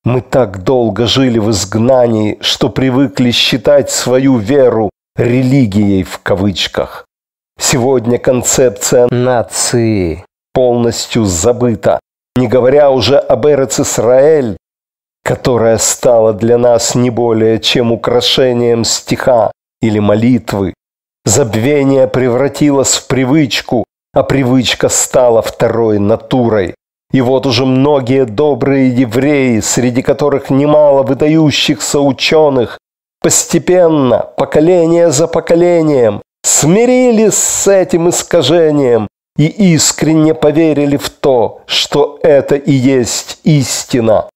Мы так долго жили в изгнании, что привыкли считать свою веру «религией» в кавычках. Сегодня концепция нации полностью забыта, не говоря уже об Эрец-Исраэль, которая стала для нас не более чем украшением стиха или молитвы. Забвение превратилось в привычку, а привычка стала второй натурой. И вот уже многие добрые евреи, среди которых немало выдающихся ученых, постепенно, поколение за поколением, смирились с этим искажением и искренне поверили в то, что это и есть истина.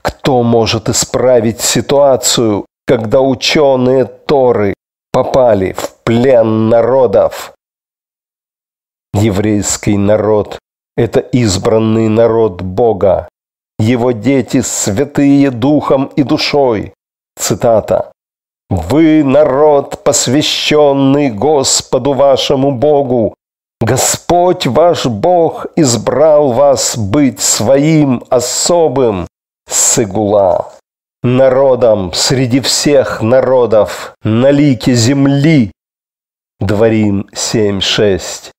Кто может исправить ситуацию, когда ученые Торы попали в плен народов? Еврейский народ это избранный народ Бога. Его дети святые духом и душой. Цитата. Вы народ, посвященный Господу вашему Богу. Господь ваш Бог избрал вас быть своим особым. Сыгула. Народом среди всех народов на лике земли. Дворим 7.6.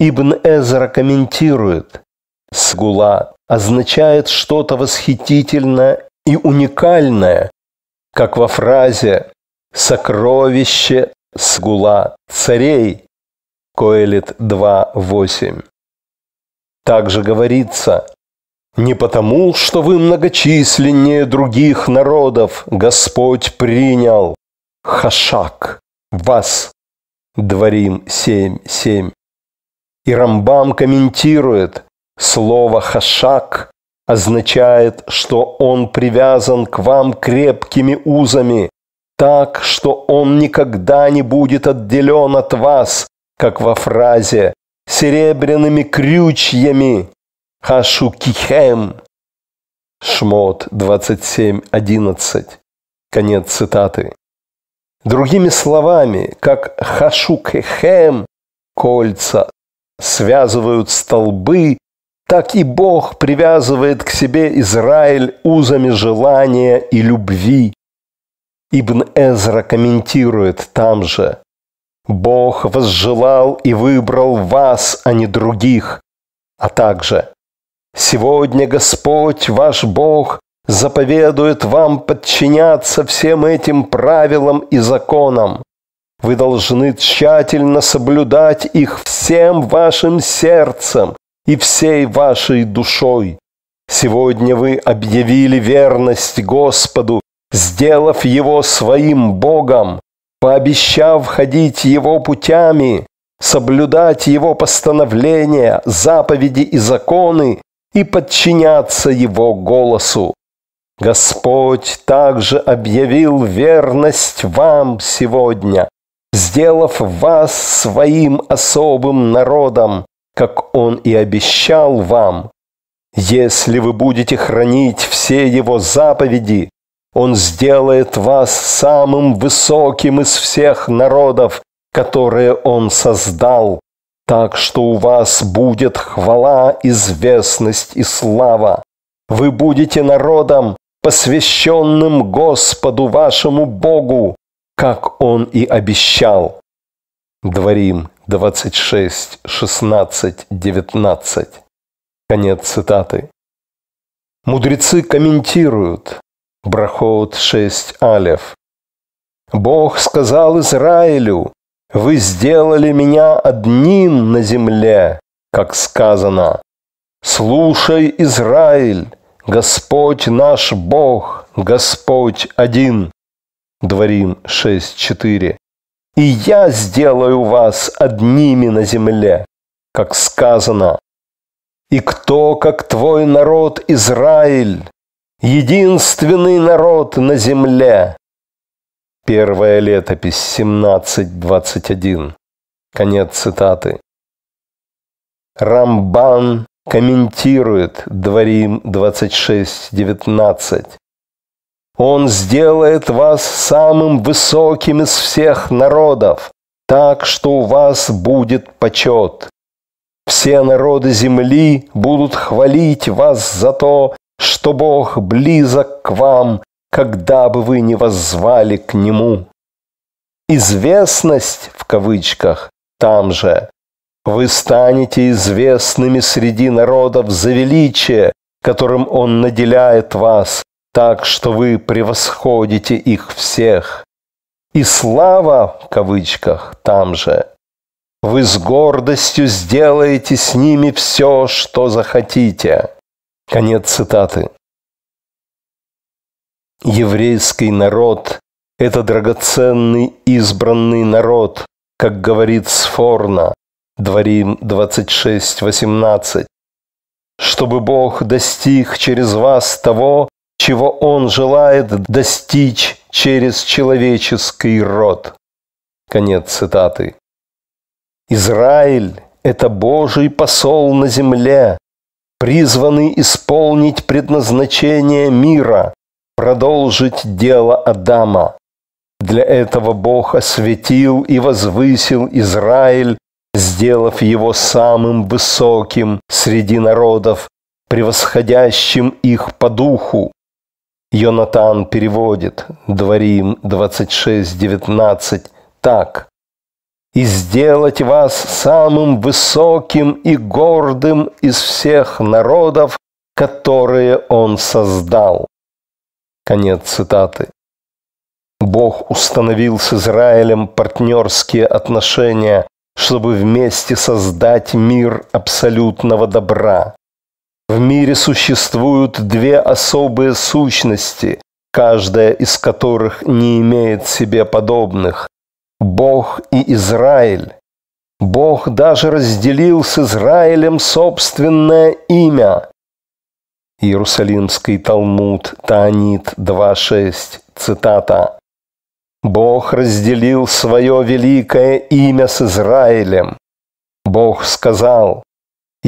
Ибн Эзра комментирует, «Сгула означает что-то восхитительное и уникальное, как во фразе «сокровище сгула царей» Коэлит 2.8. Также говорится, «Не потому, что вы многочисленнее других народов, Господь принял Хашак вас». Дворим 7.7. И Рамбам комментирует, слово «хашак» означает, что он привязан к вам крепкими узами, так, что он никогда не будет отделен от вас, как во фразе «серебряными крючьями» «хашукихем» Шмот 27.11. Конец цитаты. Другими словами, как «хашукихем» кольца связывают столбы, так и Бог привязывает к себе Израиль узами желания и любви. Ибн Эзра комментирует там же. «Бог возжелал и выбрал вас, а не других». А также «Сегодня Господь, ваш Бог, заповедует вам подчиняться всем этим правилам и законам. Вы должны тщательно соблюдать их всем вашим сердцем и всей вашей душой. Сегодня вы объявили верность Господу, сделав Его своим Богом, пообещав ходить Его путями, соблюдать Его постановления, заповеди и законы и подчиняться Его голосу. Господь также объявил верность вам сегодня, сделав вас своим особым народом, как он и обещал вам. Если вы будете хранить все его заповеди, он сделает вас самым высоким из всех народов, которые он создал, так что у вас будет хвала, известность и слава. Вы будете народом, посвященным Господу вашему Богу, как он и обещал. Дворим 26, 16, 19. Конец цитаты. Мудрецы комментируют. Брахот 6 Алев. Бог сказал Израилю, «Вы сделали меня одним на земле, как сказано. Слушай, Израиль, Господь наш Бог, Господь один». Дворим 6.4. «И я сделаю вас одними на земле, как сказано, и кто, как твой народ Израиль, единственный народ на земле?» Первая летопись 17.21. Конец цитаты. Рамбан комментирует Дворим 26.19. Он сделает вас самым высоким из всех народов, так что у вас будет почет. Все народы земли будут хвалить вас за то, что Бог близок к вам, когда бы вы ни воззвали к Нему. Известность, в кавычках, там же. Вы станете известными среди народов за величие, которым Он наделяет вас, так что вы превосходите их всех. И слава, в кавычках, там же. Вы с гордостью сделаете с ними все, что захотите. Конец цитаты. Еврейский народ – это драгоценный избранный народ, как говорит Сфорна, Дворим 26.18. Чтобы Бог достиг через вас того, чего он желает достичь через человеческий род. Конец цитаты. Израиль – это Божий посол на земле, призванный исполнить предназначение мира, продолжить дело Адама. Для этого Бог осветил и возвысил Израиль, сделав его самым высоким среди народов, превосходящим их по духу. Йонатан переводит Дворим 26.19 так. «И сделать вас самым высоким и гордым из всех народов, которые Он создал». Конец цитаты. Бог установил с Израилем партнерские отношения, чтобы вместе создать мир абсолютного добра. В мире существуют две особые сущности, каждая из которых не имеет себе подобных – Бог и Израиль. Бог даже разделил с Израилем собственное имя. Иерусалимский Талмуд, Таанит 2.6, цитата. Бог разделил свое великое имя с Израилем. Бог сказал,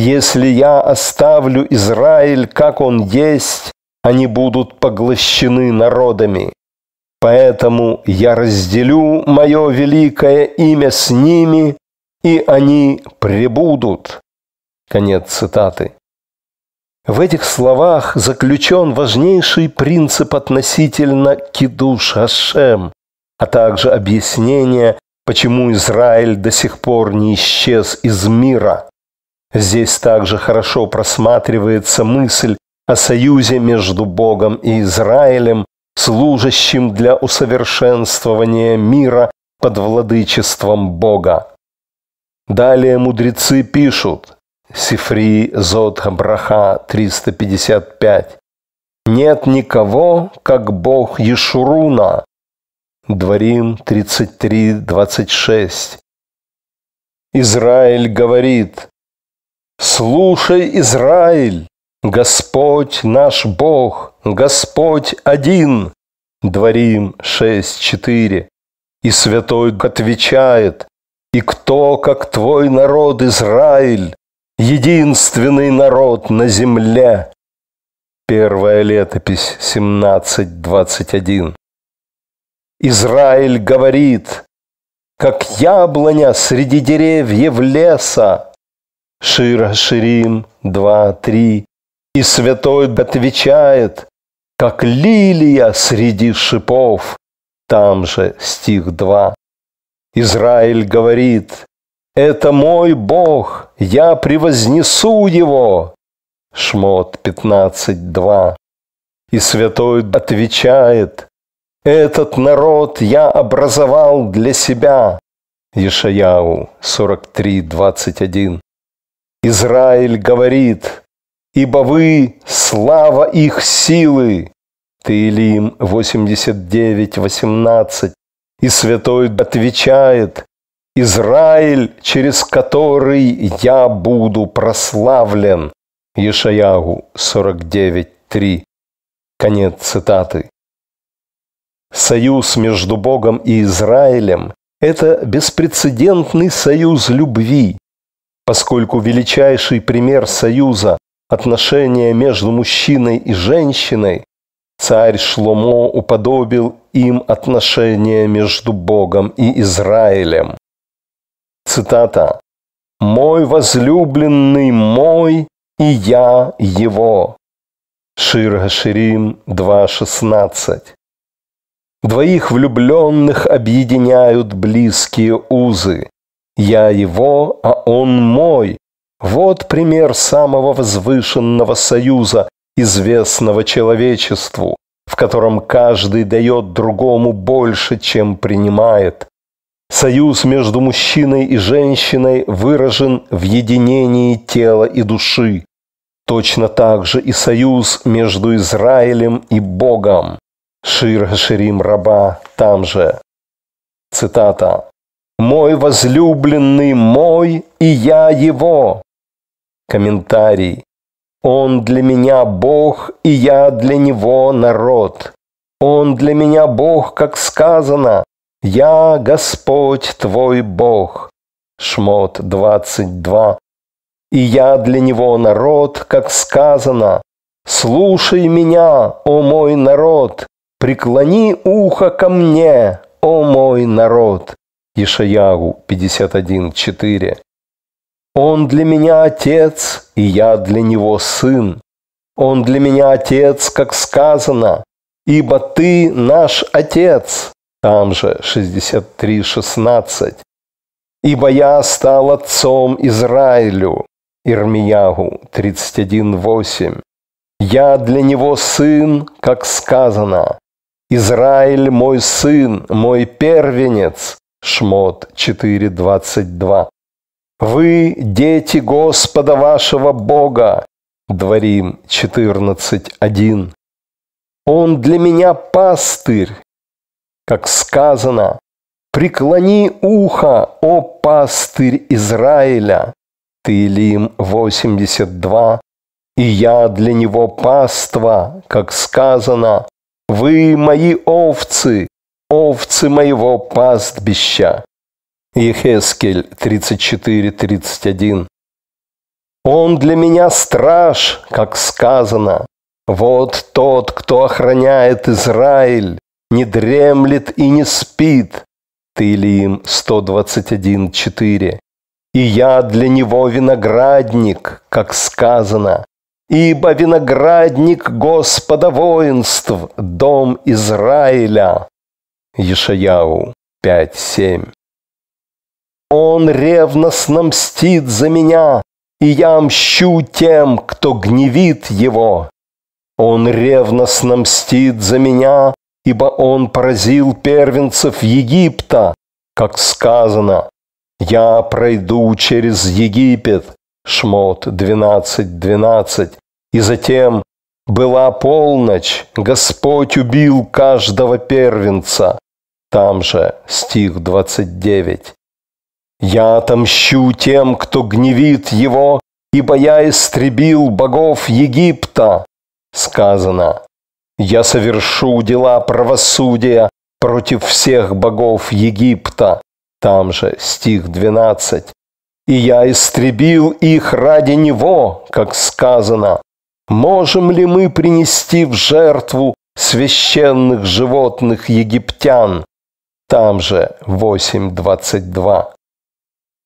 если я оставлю Израиль, как он есть, они будут поглощены народами. Поэтому я разделю мое великое имя с ними, и они пребудут». Конец цитаты. В этих словах заключен важнейший принцип относительно Кидуш Хашем, а также объяснение, почему Израиль до сих пор не исчез из мира – Здесь также хорошо просматривается мысль о союзе между Богом и Израилем, служащим для усовершенствования мира под владычеством Бога. Далее мудрецы пишут, Сифри Зот Браха 355, «Нет никого, как Бог Ешуруна». Дворим 33.26. Израиль говорит, Слушай, Израиль, Господь наш Бог, Господь один. Дворим 6.4. И святой отвечает, и кто, как твой народ Израиль, единственный народ на земле? Первая летопись 17.21. Израиль говорит, как яблоня среди деревьев леса, Шира, Ширим, два, три. И святой отвечает, как лилия среди шипов. Там же стих два. Израиль говорит, это мой Бог, я превознесу его. Шмот 15.2. И святой отвечает, этот народ я образовал для себя. Ешаяу 43.21. Израиль говорит, «Ибо вы – слава их силы!» Таилим 89.18. И святой отвечает, «Израиль, через который я буду прославлен». Ешаягу 49.3. Конец цитаты. Союз между Богом и Израилем – это беспрецедентный союз любви, поскольку величайший пример союза отношения между мужчиной и женщиной царь Шломо уподобил им отношения между Богом и Израилем. Цитата. «Мой возлюбленный мой, и я его». Шир Гаширим 2.16. Двоих влюбленных объединяют близкие узы. Я его, а он мой. Вот пример самого возвышенного союза, известного человечеству, в котором каждый дает другому больше, чем принимает. Союз между мужчиной и женщиной выражен в единении тела и души. Точно так же и союз между Израилем и Богом. Шир Гаширим Раба там же. Цитата. Мой возлюбленный мой, и я его. Комментарий. Он для меня Бог, и я для него народ. Он для меня Бог, как сказано, я Господь твой Бог. Шмот 22. И я для него народ, как сказано, слушай меня, о мой народ, преклони ухо ко мне, о мой народ. Ишаяру 51.4. «Он для меня отец, и я для него сын. Он для меня отец, как сказано, ибо ты наш отец». Там же 63.16. «Ибо я стал отцом Израилю». Ирмиягу 31.8. «Я для него сын, как сказано, Израиль мой сын, мой первенец, Шмот 4.22. «Вы – дети Господа вашего Бога» Дворим 14.1. «Он для меня пастырь». Как сказано, «Преклони ухо, о пастырь Израиля» Таилим 82. «И я для него паства, как сказано, вы мои овцы, овцы моего пастбища». Ехескель 34:31. Он для меня страж, как сказано. Вот тот, кто охраняет Израиль, не дремлет и не спит. Тилиим 121.4. И я для него виноградник, как сказано. Ибо виноградник Господа воинств, дом Израиля. Ешаяу 5.7. Он ревностно мстит за меня, и я мщу тем, кто гневит его. Он ревностно мстит за меня, ибо он поразил первенцев Египта, как сказано, «Я пройду через Египет» Шмот 12.12, 12, и затем была полночь, Господь убил каждого первенца. Там же стих 29. «Я отомщу тем, кто гневит его, ибо я истребил богов Египта». Сказано, «Я совершу дела правосудия против всех богов Египта». Там же стих 12. «И я истребил их ради него, как сказано, Можем ли мы принести в жертву священных животных египтян? Там же 8.22.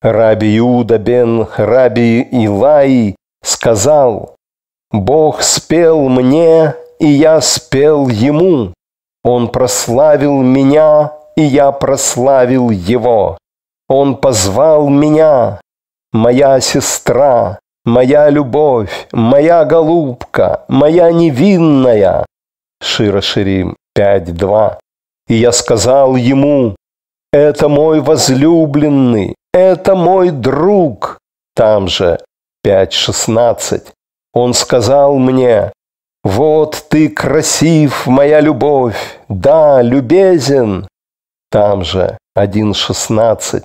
Раби Иуда бен Раби Илаи сказал, «Бог спел мне, и я спел ему. Он прославил меня, и я прославил его. Он позвал меня, моя сестра, Моя любовь, моя голубка, моя невинная. Шира Ширим 5.2. И я сказал ему, это мой возлюбленный, это мой друг. Там же 5.16. Он сказал мне, вот ты красив, моя любовь, да, любезен. Там же 1.16.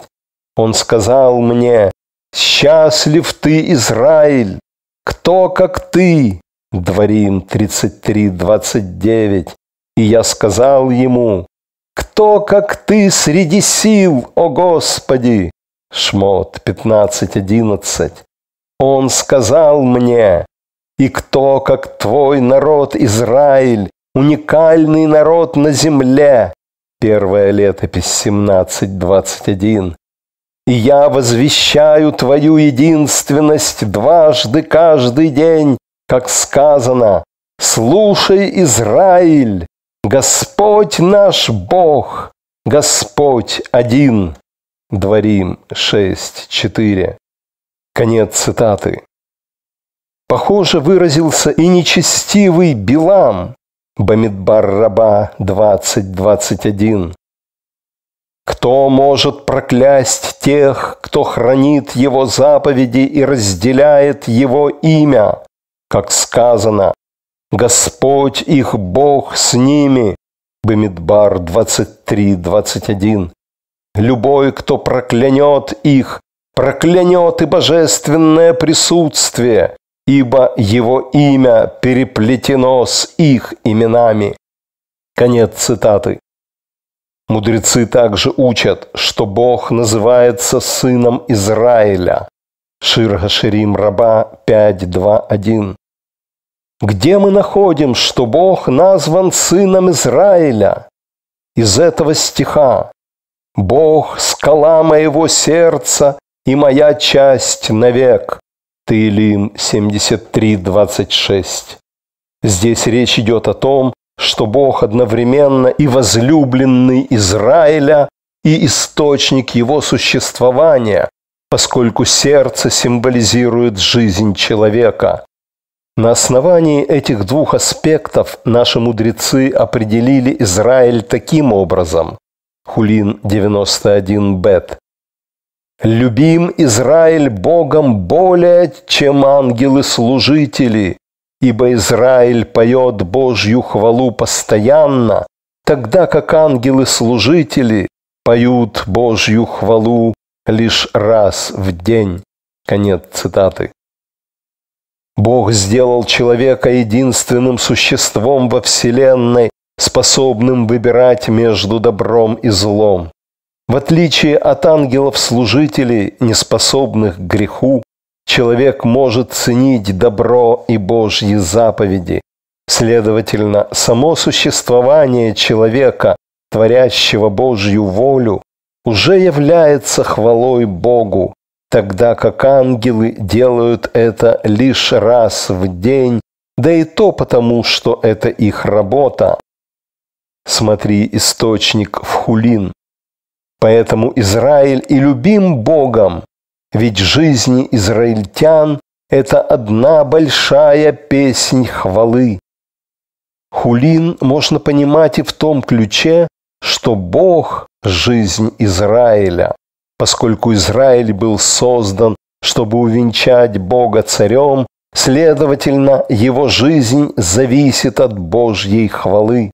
Он сказал мне, Счастлив ты, Израиль! Кто, как ты? Дворим 33-29. И я сказал ему, кто, как ты, среди сил, о Господи? Шмот 15.11. Он сказал мне, и кто, как твой народ Израиль, уникальный народ на земле? Первая летопись 17.21. И я возвещаю Твою единственность дважды каждый день, как сказано, «Слушай, Израиль, Господь наш Бог, Господь один». Дворим 6.4. Конец цитаты. Похоже выразился и нечестивый Билам, Бамидбар Раба 20.21. Кто может проклясть тех, кто хранит его заповеди и разделяет его имя? Как сказано, Господь их Бог с ними. Бамидбар 23:21). Любой, кто проклянет их, проклянет и божественное присутствие, ибо его имя переплетено с их именами. Конец цитаты. Мудрецы также учат, что Бог называется Сыном Израиля. Шир Гаширим Раба 5.2.1. Где мы находим, что Бог назван Сыном Израиля? Из этого стиха «Бог – скала моего сердца и моя часть навек» Таилим 73.26. Здесь речь идет о том, что Бог одновременно и возлюбленный Израиля, и источник его существования, поскольку сердце символизирует жизнь человека. На основании этих двух аспектов наши мудрецы определили Израиль таким образом. Хулин 91 Бет. «Любим Израиль Богом более, чем ангелы-служители, Ибо Израиль поет Божью хвалу постоянно, тогда как ангелы-служители поют Божью хвалу лишь раз в день. Конец цитаты. Бог сделал человека единственным существом во Вселенной, способным выбирать между добром и злом. В отличие от ангелов-служителей, неспособных к греху, человек может ценить добро и Божьи заповеди. Следовательно, само существование человека, творящего Божью волю, уже является хвалой Богу, тогда как ангелы делают это лишь раз в день, да и то потому, что это их работа. Смотри источник в Хулин. Поэтому Израиль и любим Богом, ведь жизни израильтян – это одна большая песнь хвалы. Хулин можно понимать и в том ключе, что Бог – жизнь Израиля, поскольку Израиль был создан, чтобы увенчать Бога царем, следовательно, его жизнь зависит от Божьей хвалы.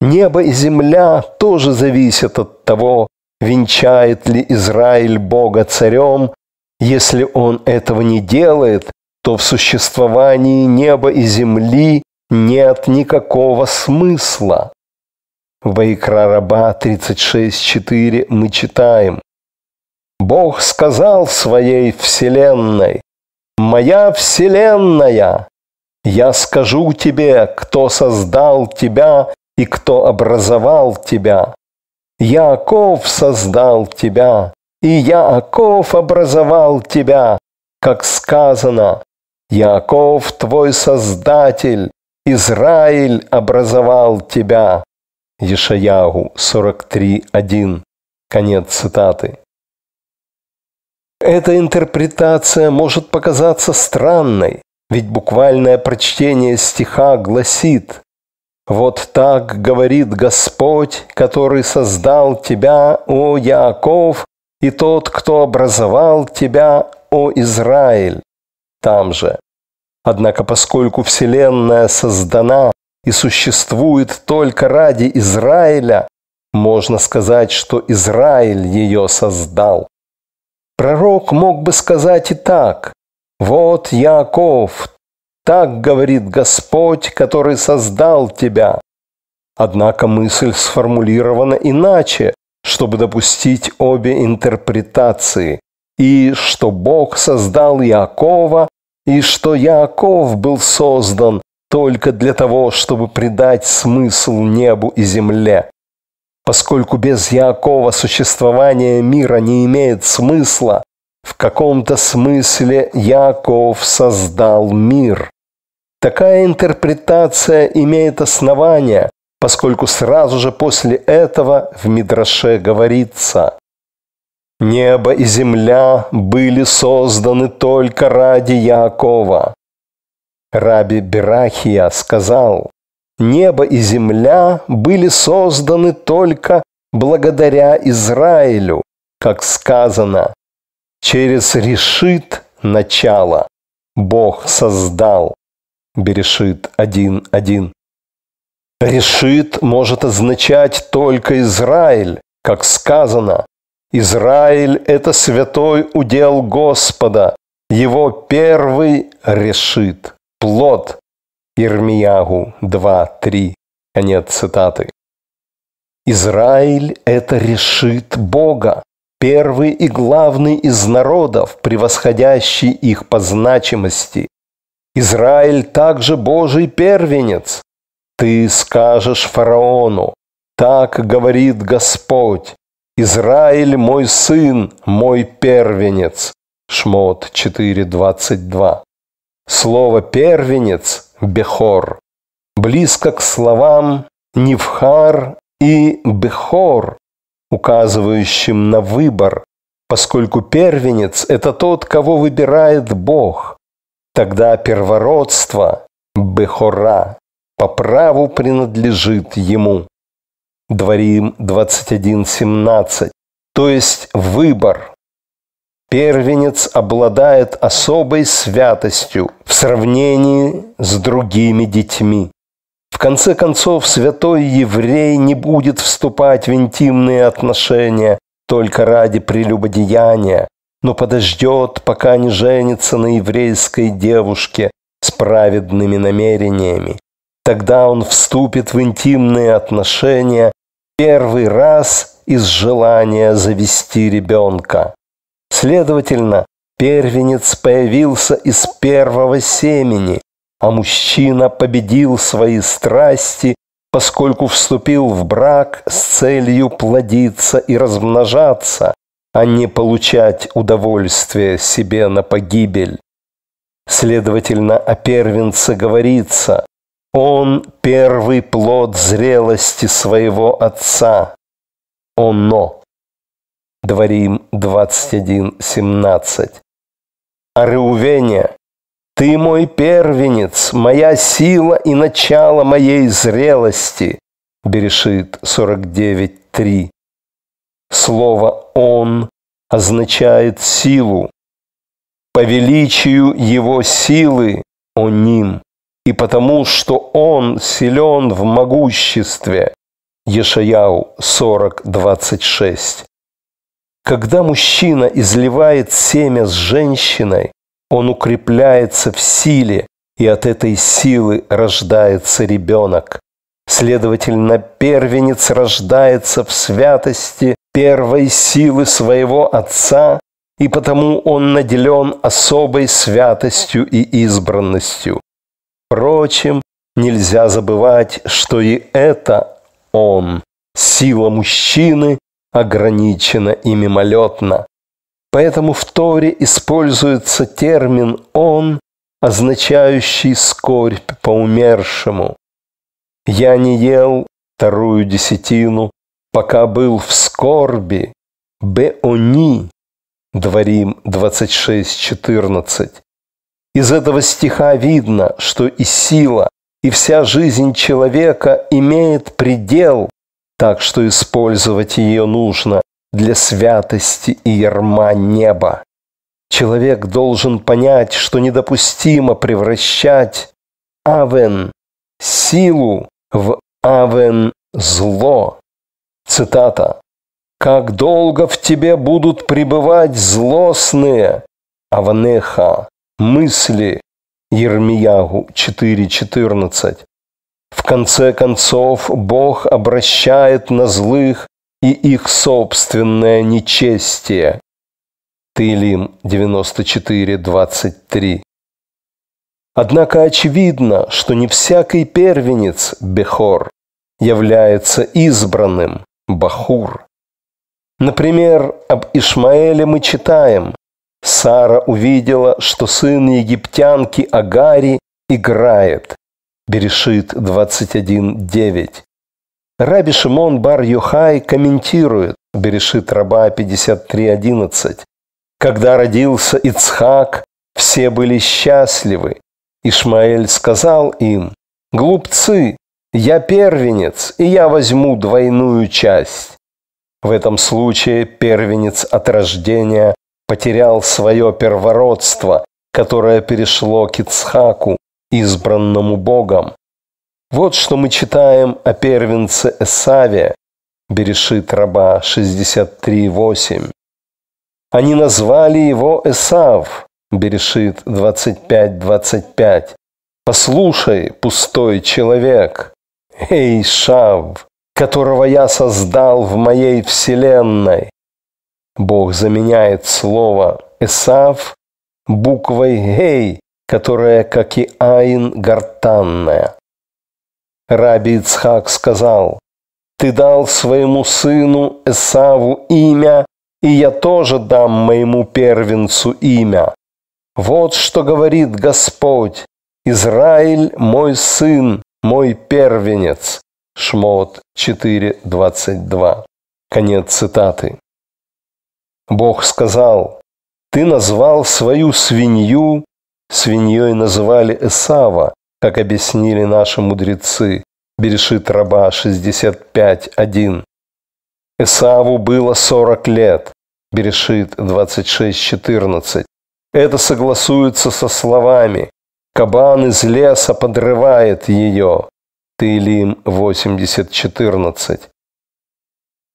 Небо и земля тоже зависят от того, Венчает ли Израиль Бога царем? Если он этого не делает, то в существовании неба и земли нет никакого смысла. В Икра Раба 36.4 мы читаем. Бог сказал своей вселенной, «Моя вселенная, я скажу тебе, кто создал тебя и кто образовал тебя, Яков создал тебя, и Яков образовал тебя, как сказано, Яков твой создатель, Израиль образовал тебя. Ешаягу 43.1. Конец цитаты. Эта интерпретация может показаться странной, ведь буквальное прочтение стиха гласит вот так говорит Господь, который создал тебя, о Яков, и тот, кто образовал тебя, о Израиль. Там же. Однако поскольку Вселенная создана и существует только ради Израиля, можно сказать, что Израиль ее создал. Пророк мог бы сказать и так. «Вот Яков, так говорит Господь, который создал тебя. Однако мысль сформулирована иначе, чтобы допустить обе интерпретации. И что Бог создал Иакова, и что Иаков был создан только для того, чтобы придать смысл небу и земле. Поскольку без Иакова существование мира не имеет смысла, в каком-то смысле Яков создал мир. Такая интерпретация имеет основание, поскольку сразу же после этого в Мидраше говорится «Небо и земля были созданы только ради Якова». Раби Берахия сказал «Небо и земля были созданы только благодаря Израилю, как сказано, Через решит начало Бог создал. Берешит 1.1. Решит может означать только Израиль, как сказано. Израиль – это святой удел Господа, его первый решит, плод. Ирмиягу 2.3. Конец цитаты. Израиль – это решит Бога первый и главный из народов, превосходящий их по значимости. Израиль также Божий первенец. Ты скажешь фараону, так говорит Господь, Израиль мой сын, мой первенец. Шмот 4.22. Слово «первенец» – «бехор». Близко к словам «нивхар» и «бехор», указывающим на выбор, поскольку первенец – это тот, кого выбирает Бог. Тогда первородство, Бехора, по праву принадлежит ему. Дворим 21.17, то есть выбор. Первенец обладает особой святостью в сравнении с другими детьми конце концов, святой еврей не будет вступать в интимные отношения только ради прелюбодеяния, но подождет, пока не женится на еврейской девушке с праведными намерениями. Тогда он вступит в интимные отношения первый раз из желания завести ребенка. Следовательно, первенец появился из первого семени, а мужчина победил свои страсти, поскольку вступил в брак с целью плодиться и размножаться, а не получать удовольствие себе на погибель. Следовательно, о первенце говорится, он первый плод зрелости своего отца. Оно. Дворим 21.17. О Реувене ты мой первенец, моя сила и начало моей зрелости. Берешит 49.3. Слово «Он» означает силу. По величию его силы, он ним, и потому, что он силен в могуществе. Ешаяу 40.26. Когда мужчина изливает семя с женщиной, он укрепляется в силе, и от этой силы рождается ребенок. Следовательно, первенец рождается в святости первой силы своего отца, и потому он наделен особой святостью и избранностью. Впрочем, нельзя забывать, что и это он. Сила мужчины ограничена и мимолетна. Поэтому в Торе используется термин «он», означающий скорбь по умершему. «Я не ел вторую десятину, пока был в скорби, беони» Дворим 26.14. Из этого стиха видно, что и сила, и вся жизнь человека имеет предел, так что использовать ее нужно для святости и ерма неба. Человек должен понять, что недопустимо превращать авен – силу в авен – зло. Цитата. «Как долго в тебе будут пребывать злостные аванеха мысли» Ермиягу 4.14. В конце концов, Бог обращает на злых и их собственное нечестие. Таилим 94.23 Однако очевидно, что не всякий первенец Бехор является избранным Бахур. Например, об Ишмаэле мы читаем. Сара увидела, что сын египтянки Агари играет. Берешит 21.9. Раби Шимон бар Йохай комментирует Берешит Раба 53.11. «Когда родился Ицхак, все были счастливы. Ишмаэль сказал им, «Глупцы, я первенец, и я возьму двойную часть». В этом случае первенец от рождения потерял свое первородство, которое перешло к Ицхаку, избранному Богом. Вот что мы читаем о первенце Эсаве, Берешит раба 63.8. Они назвали его Эсав, Берешит 25.25. 25. Послушай, пустой человек, эй, Шав, которого я создал в моей вселенной. Бог заменяет слово «эсав» буквой «гей», которая, как и «аин», гортанная – Раби Ицхак сказал, «Ты дал своему сыну Эсаву имя, и я тоже дам моему первенцу имя. Вот что говорит Господь, Израиль мой сын, мой первенец». Шмот 4.22. Конец цитаты. Бог сказал, «Ты назвал свою свинью, свиньей называли Эсава, как объяснили наши мудрецы, Берешит Раба 65.1. Эсаву было 40 лет, Берешит 26.14. Это согласуется со словами «Кабан из леса подрывает ее» Таилим 80.14.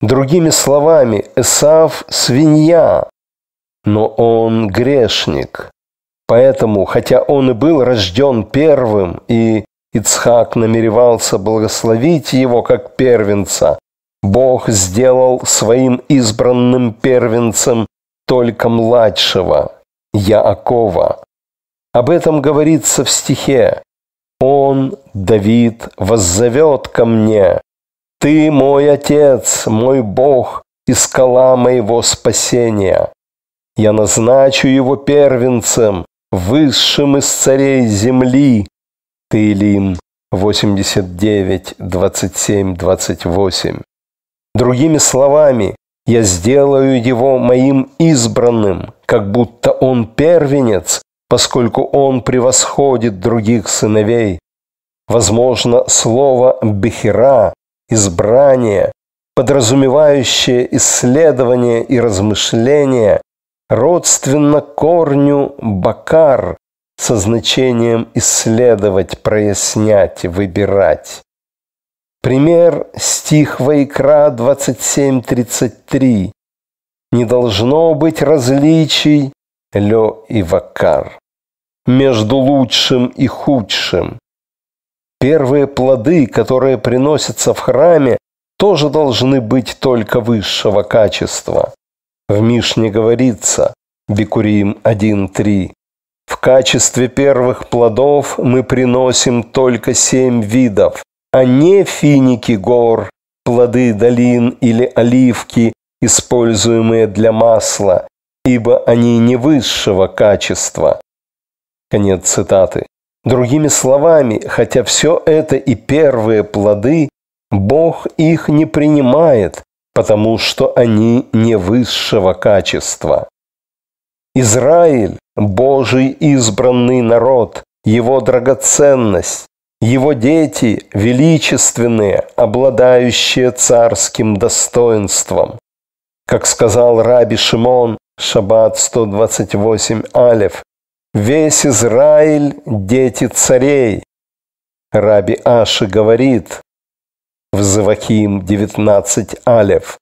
Другими словами, Эсав – свинья, но он грешник. Поэтому, хотя он и был рожден первым, и Ицхак намеревался благословить его как первенца, Бог сделал своим избранным первенцем только младшего, Яакова. Об этом говорится в стихе. «Он, Давид, воззовет ко мне. Ты мой отец, мой Бог и скала моего спасения. Я назначу его первенцем, высшим из царей земли. Таилим 89, 27, 28. Другими словами, я сделаю его моим избранным, как будто он первенец, поскольку он превосходит других сыновей. Возможно, слово «бехера» – «избрание», подразумевающее исследование и размышление, родственно корню «бакар» со значением «исследовать», «прояснять», «выбирать». Пример стих Вайкра 27.33. «Не должно быть различий, лё и вакар, между лучшим и худшим». Первые плоды, которые приносятся в храме, тоже должны быть только высшего качества. В Мишне говорится, Бикурим 1.3, в качестве первых плодов мы приносим только семь видов, а не финики гор, плоды долин или оливки, используемые для масла, ибо они не высшего качества. Конец цитаты. Другими словами, хотя все это и первые плоды, Бог их не принимает, потому что они не высшего качества. Израиль – Божий избранный народ, его драгоценность, его дети – величественные, обладающие царским достоинством. Как сказал Раби Шимон, Шаббат 128 Алев, «Весь Израиль – дети царей». Раби Аши говорит, в Завахим 19 алев.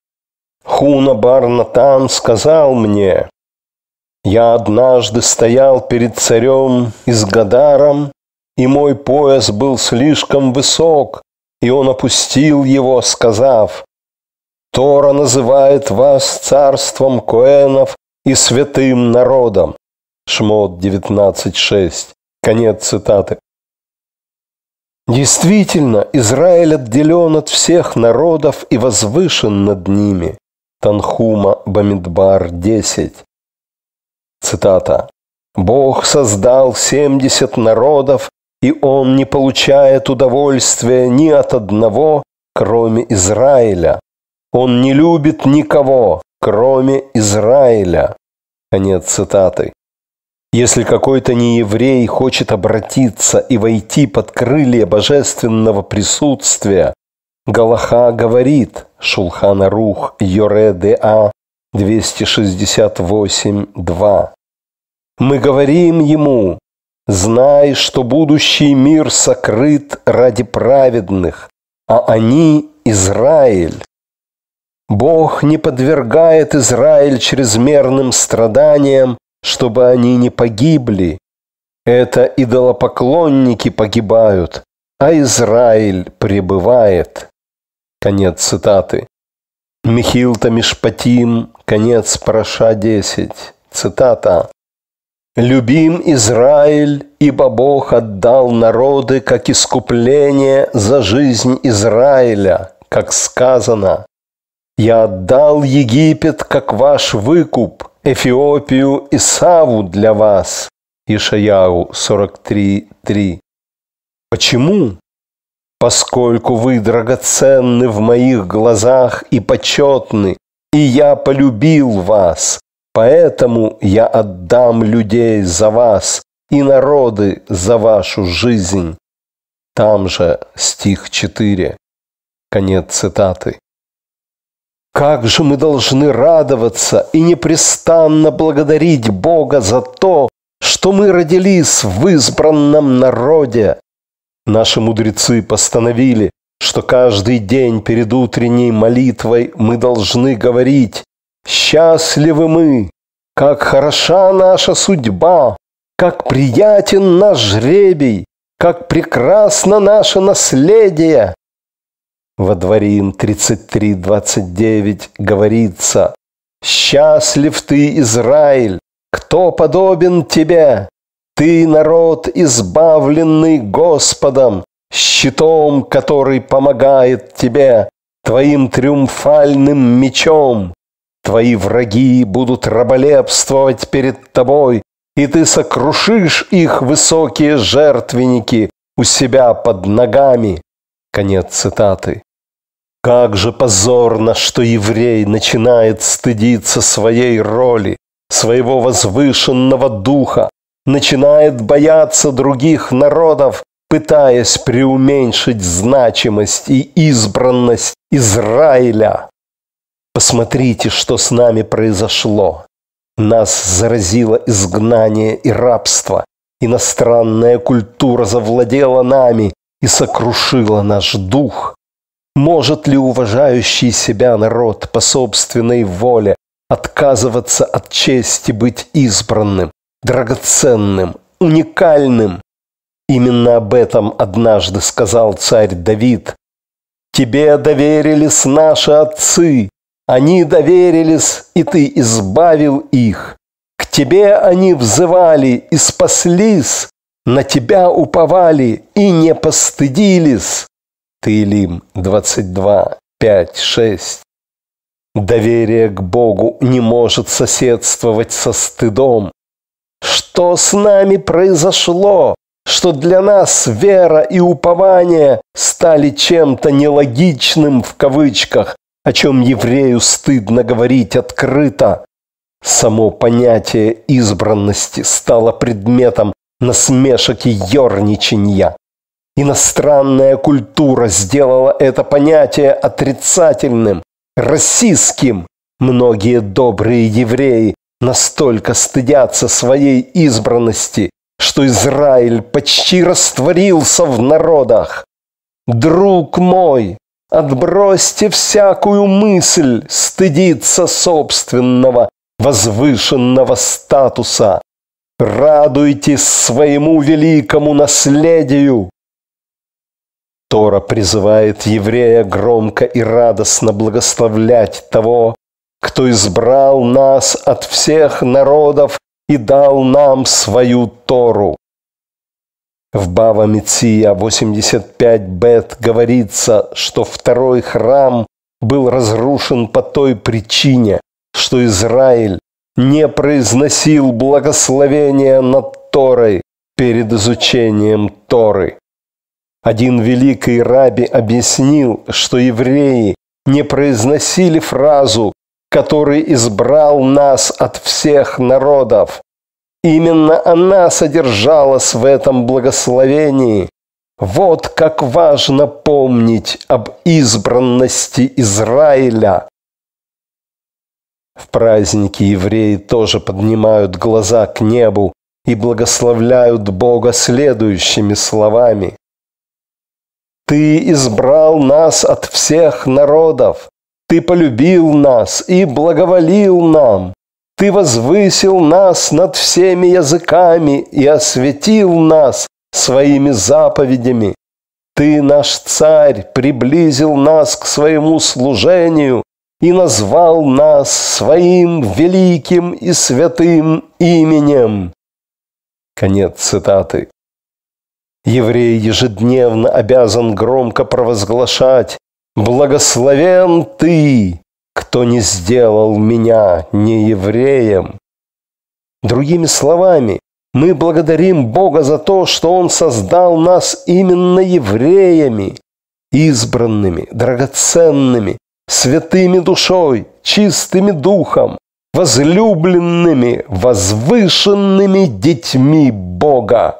Хуна бар Натан сказал мне, я однажды стоял перед царем из Гадаром, и мой пояс был слишком высок, и он опустил его, сказав, «Тора называет вас царством коэнов и святым народом». Шмот 19.6. Конец цитаты. Действительно, Израиль отделен от всех народов и возвышен над ними. Танхума Бамидбар 10. Цитата. «Бог создал 70 народов, и он не получает удовольствия ни от одного, кроме Израиля. Он не любит никого, кроме Израиля». Конец цитаты. Если какой-то нееврей хочет обратиться и войти под крылья божественного присутствия, Галаха говорит Шулхана Рух Йоре де 268.2. А, Мы говорим ему, знай, что будущий мир сокрыт ради праведных, а они – Израиль. Бог не подвергает Израиль чрезмерным страданиям, чтобы они не погибли. Это идолопоклонники погибают, а Израиль пребывает. Конец цитаты. Михилта Мишпатим, конец Параша 10. Цитата. «Любим Израиль, ибо Бог отдал народы как искупление за жизнь Израиля, как сказано. Я отдал Египет как ваш выкуп, Эфиопию и Саву для вас. Ишаяу 43.3. Почему? Поскольку вы драгоценны в моих глазах и почетны, и я полюбил вас, поэтому я отдам людей за вас и народы за вашу жизнь. Там же стих 4. Конец цитаты. Как же мы должны радоваться и непрестанно благодарить Бога за то, что мы родились в избранном народе. Наши мудрецы постановили, что каждый день перед утренней молитвой мы должны говорить «Счастливы мы! Как хороша наша судьба! Как приятен наш жребий! Как прекрасно наше наследие! Во дворим 33.29 говорится «Счастлив ты, Израиль! Кто подобен тебе? Ты народ, избавленный Господом, щитом, который помогает тебе, твоим триумфальным мечом. Твои враги будут раболепствовать перед тобой, и ты сокрушишь их высокие жертвенники у себя под ногами. Конец цитаты. Как же позорно, что еврей начинает стыдиться своей роли, своего возвышенного духа, начинает бояться других народов, пытаясь преуменьшить значимость и избранность Израиля. Посмотрите, что с нами произошло. Нас заразило изгнание и рабство. Иностранная культура завладела нами, и сокрушила наш дух. Может ли уважающий себя народ по собственной воле отказываться от чести быть избранным, драгоценным, уникальным? Именно об этом однажды сказал царь Давид. «Тебе доверились наши отцы, они доверились, и ты избавил их. К тебе они взывали и спаслись, на тебя уповали и не постыдились. Таилим 22, 5, 6. Доверие к Богу не может соседствовать со стыдом. Что с нами произошло, что для нас вера и упование стали чем-то нелогичным в кавычках, о чем еврею стыдно говорить открыто? Само понятие избранности стало предметом насмешек и ерничанья. Иностранная культура сделала это понятие отрицательным, расистским. Многие добрые евреи настолько стыдятся своей избранности, что Израиль почти растворился в народах. Друг мой, отбросьте всякую мысль стыдиться собственного возвышенного статуса. Радуйтесь своему великому наследию!» Тора призывает еврея громко и радостно благословлять того, кто избрал нас от всех народов и дал нам свою Тору. В Бава Меция 85 Бет говорится, что второй храм был разрушен по той причине, что Израиль не произносил благословения над Торой перед изучением Торы. Один великий раби объяснил, что евреи не произносили фразу который избрал нас от всех народов. Именно она содержалась в этом благословении. Вот как важно помнить об избранности Израиля. В праздники евреи тоже поднимают глаза к небу и благословляют Бога следующими словами. «Ты избрал нас от всех народов, Ты полюбил нас и благоволил нам, Ты возвысил нас над всеми языками и осветил нас своими заповедями. Ты, наш царь, приблизил нас к своему служению и назвал нас своим великим и святым именем. Конец цитаты. Еврей ежедневно обязан громко провозглашать «Благословен ты, кто не сделал меня не евреем». Другими словами, мы благодарим Бога за то, что Он создал нас именно евреями, избранными, драгоценными, святыми душой, чистыми духом, возлюбленными, возвышенными детьми Бога.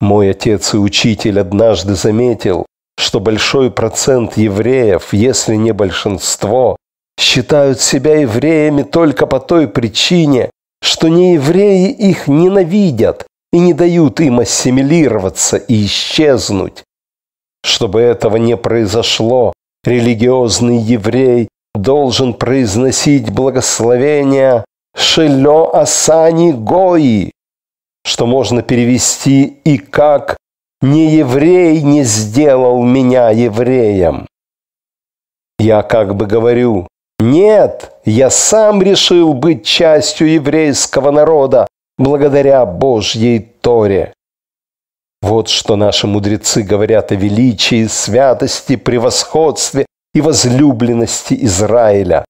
Мой отец и учитель однажды заметил, что большой процент евреев, если не большинство, считают себя евреями только по той причине, что неевреи их ненавидят и не дают им ассимилироваться и исчезнуть. Чтобы этого не произошло, религиозный еврей должен произносить благословение «Шелё Асани Гои», что можно перевести и как «Не еврей не сделал меня евреем». Я как бы говорю, нет, я сам решил быть частью еврейского народа благодаря Божьей Торе. Вот что наши мудрецы говорят о величии, святости, превосходстве и возлюбленности Израиля.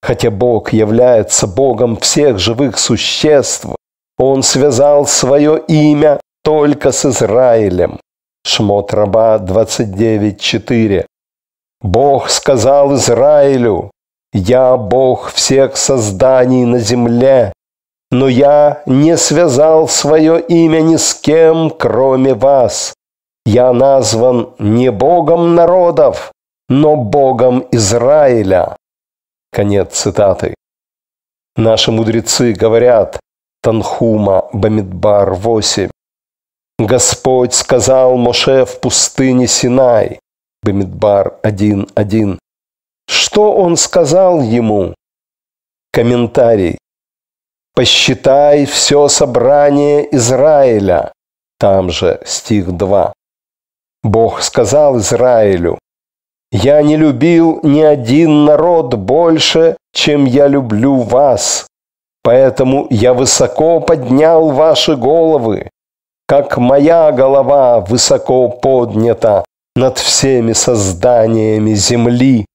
Хотя Бог является Богом всех живых существ, Он связал свое имя только с Израилем. Шмот раба 29.4. Бог сказал Израилю, «Я Бог всех созданий на земле, но я не связал свое имя ни с кем, кроме вас. Я назван не Богом народов, но Богом Израиля». Конец цитаты. Наши мудрецы говорят, Танхума, Бамидбар 8. Господь сказал Моше в пустыне Синай, Бамидбар 1.1. Что он сказал ему? Комментарий посчитай все собрание Израиля. Там же стих 2. Бог сказал Израилю, «Я не любил ни один народ больше, чем я люблю вас, поэтому я высоко поднял ваши головы, как моя голова высоко поднята над всеми созданиями земли.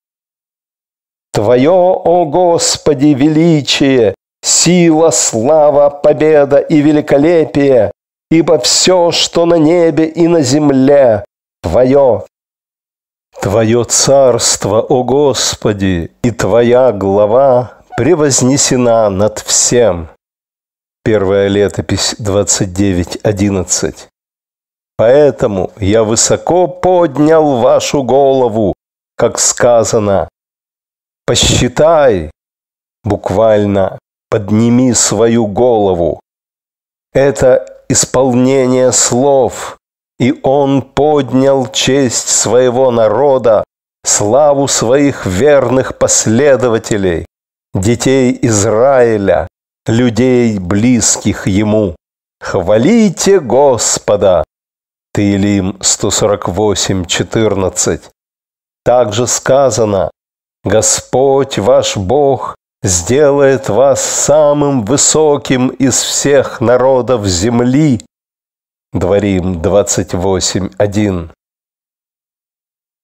Твое, о Господи, величие Сила, слава, победа и великолепие, ибо все, что на небе и на земле, Твое. Твое царство, о Господи, и Твоя глава превознесена над всем. Первая летопись 29.11. Поэтому я высоко поднял вашу голову, как сказано. Посчитай, буквально подними свою голову. Это исполнение слов, и он поднял честь своего народа, славу своих верных последователей, детей Израиля, людей, близких ему. Хвалите Господа! Таилим 148.14. Также сказано, Господь ваш Бог сделает вас самым высоким из всех народов земли. Дворим 28.1.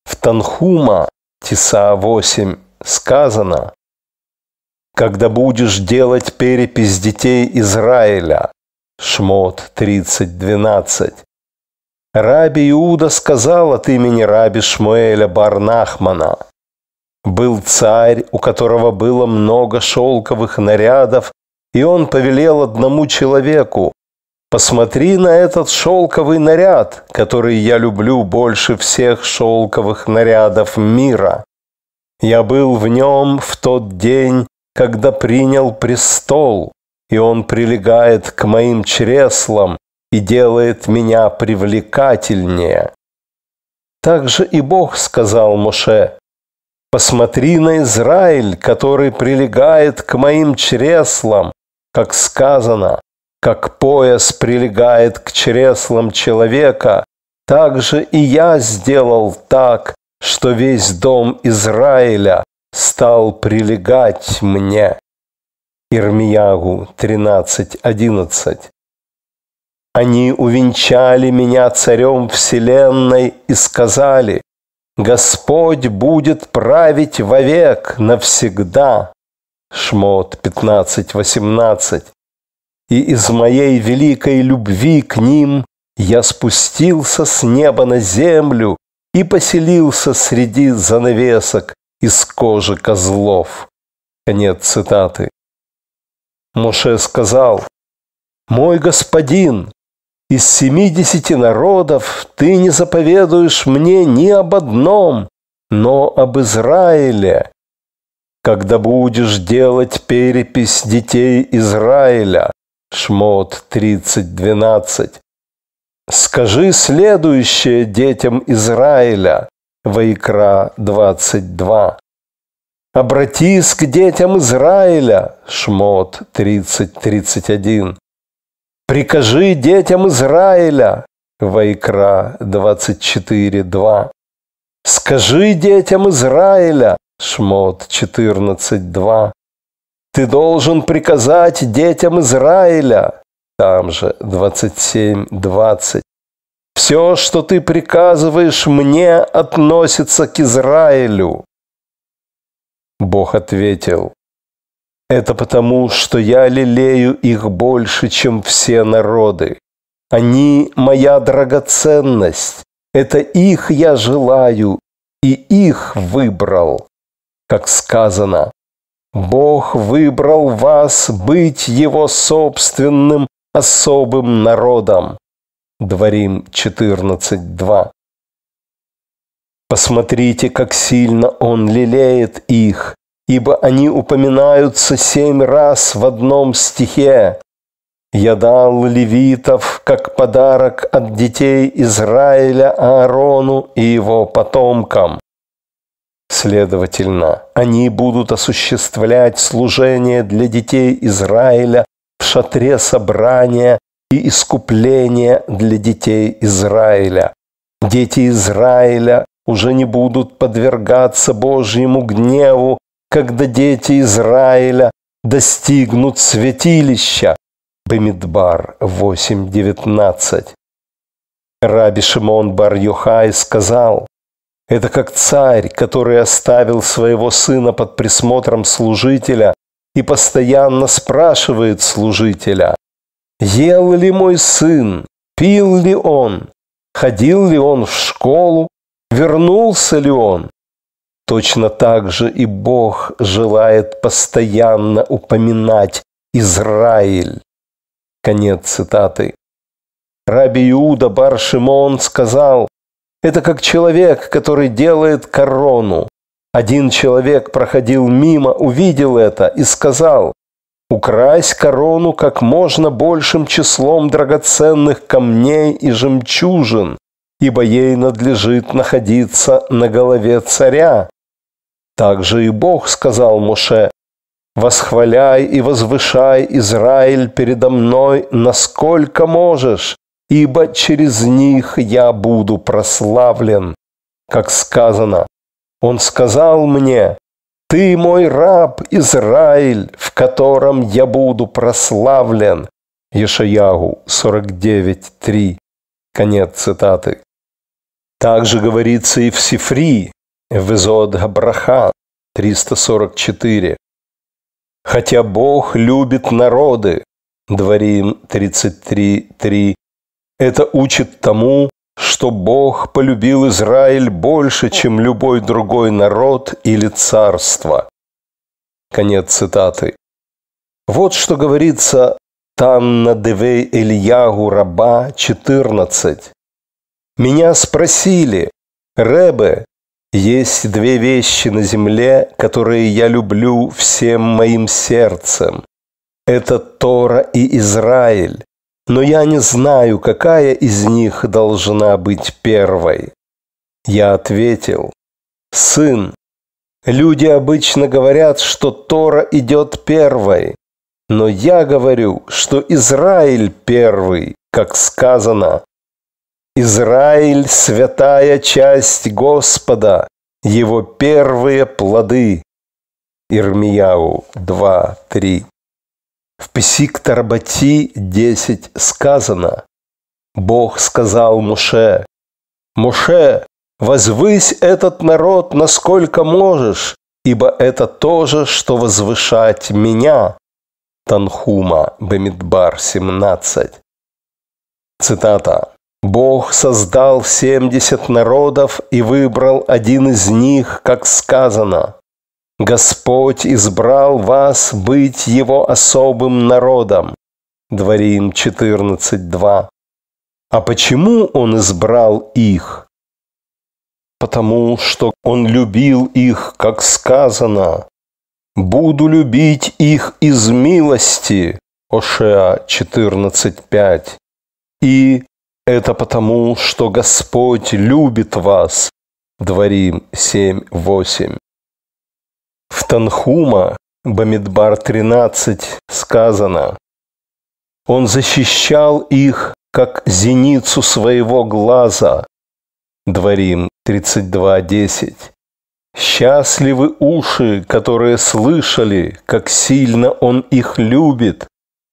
В Танхума, Тиса 8, сказано, «Когда будешь делать перепись детей Израиля» Шмот 30.12. Раби Иуда сказал от имени раби Шмуэля Барнахмана – был царь, у которого было много шелковых нарядов, и он повелел одному человеку, «Посмотри на этот шелковый наряд, который я люблю больше всех шелковых нарядов мира. Я был в нем в тот день, когда принял престол, и он прилегает к моим чреслам и делает меня привлекательнее». Также и Бог сказал Моше, Посмотри на Израиль, который прилегает к моим чреслам, как сказано, как пояс прилегает к чреслам человека, так же и я сделал так, что весь дом Израиля стал прилегать мне. Ирмиягу 13.11 Они увенчали меня царем вселенной и сказали, Господь будет править вовек, навсегда. Шмот 15.18. И из моей великой любви к ним я спустился с неба на землю и поселился среди занавесок из кожи козлов. Конец цитаты. Моше сказал, «Мой господин, из семидесяти народов ты не заповедуешь мне ни об одном, но об Израиле. Когда будешь делать перепись детей Израиля, Шмот 30.12, скажи следующее детям Израиля, Вайкра 22. Обратись к детям Израиля, Шмот 30.31. Прикажи детям Израиля. Вайкра 24.2. Скажи детям Израиля. Шмот 14.2. Ты должен приказать детям Израиля. Там же 27.20. Все, что ты приказываешь мне, относится к Израилю. Бог ответил, это потому, что я лелею их больше, чем все народы. Они – моя драгоценность. Это их я желаю, и их выбрал. Как сказано, Бог выбрал вас быть его собственным особым народом. Дворим 14.2. Посмотрите, как сильно он лелеет их, ибо они упоминаются семь раз в одном стихе. Я дал левитов, как подарок от детей Израиля Аарону и его потомкам. Следовательно, они будут осуществлять служение для детей Израиля в шатре собрания и искупление для детей Израиля. Дети Израиля уже не будут подвергаться Божьему гневу когда дети Израиля достигнут святилища. Бемидбар 8.19. Раби Шимон бар Йохай сказал, это как царь, который оставил своего сына под присмотром служителя и постоянно спрашивает служителя, ел ли мой сын, пил ли он, ходил ли он в школу, вернулся ли он. Точно так же и Бог желает постоянно упоминать Израиль. Конец цитаты. Раби Иуда Бар Шимон сказал, это как человек, который делает корону. Один человек проходил мимо, увидел это и сказал, укрась корону как можно большим числом драгоценных камней и жемчужин, ибо ей надлежит находиться на голове царя. Также и Бог сказал Моше, «Восхваляй и возвышай Израиль передо мной, насколько можешь, ибо через них я буду прославлен». Как сказано, «Он сказал мне, ты мой раб Израиль, в котором я буду прославлен. Ешаягу 49.3. Конец цитаты. Также говорится и в Сифри, Везод Изод Габраха 344. «Хотя Бог любит народы» Дворим 33.3. Это учит тому, что Бог полюбил Израиль больше, чем любой другой народ или царство. Конец цитаты. Вот что говорится Танна Девей Ильягу Раба 14. Меня спросили, Ребе, есть две вещи на земле, которые я люблю всем моим сердцем. Это Тора и Израиль. Но я не знаю, какая из них должна быть первой. Я ответил, «Сын, люди обычно говорят, что Тора идет первой, но я говорю, что Израиль первый, как сказано, Израиль – святая часть Господа, его первые плоды. Ирмияу 2, 3. В Песик Тарбати 10 сказано, Бог сказал Муше, «Муше, возвысь этот народ, насколько можешь, ибо это тоже, что возвышать меня». Танхума, Бемидбар 17. Цитата. Бог создал семьдесят народов и выбрал один из них, как сказано. Господь избрал вас быть его особым народом. Дворим 14.2. А почему он избрал их? Потому что он любил их, как сказано. Буду любить их из милости. Ошеа 14.5. И это потому, что Господь любит вас. Дворим 7.8. В Танхума, Бамидбар 13, сказано, «Он защищал их, как зеницу своего глаза». Дворим 32.10. «Счастливы уши, которые слышали, как сильно Он их любит,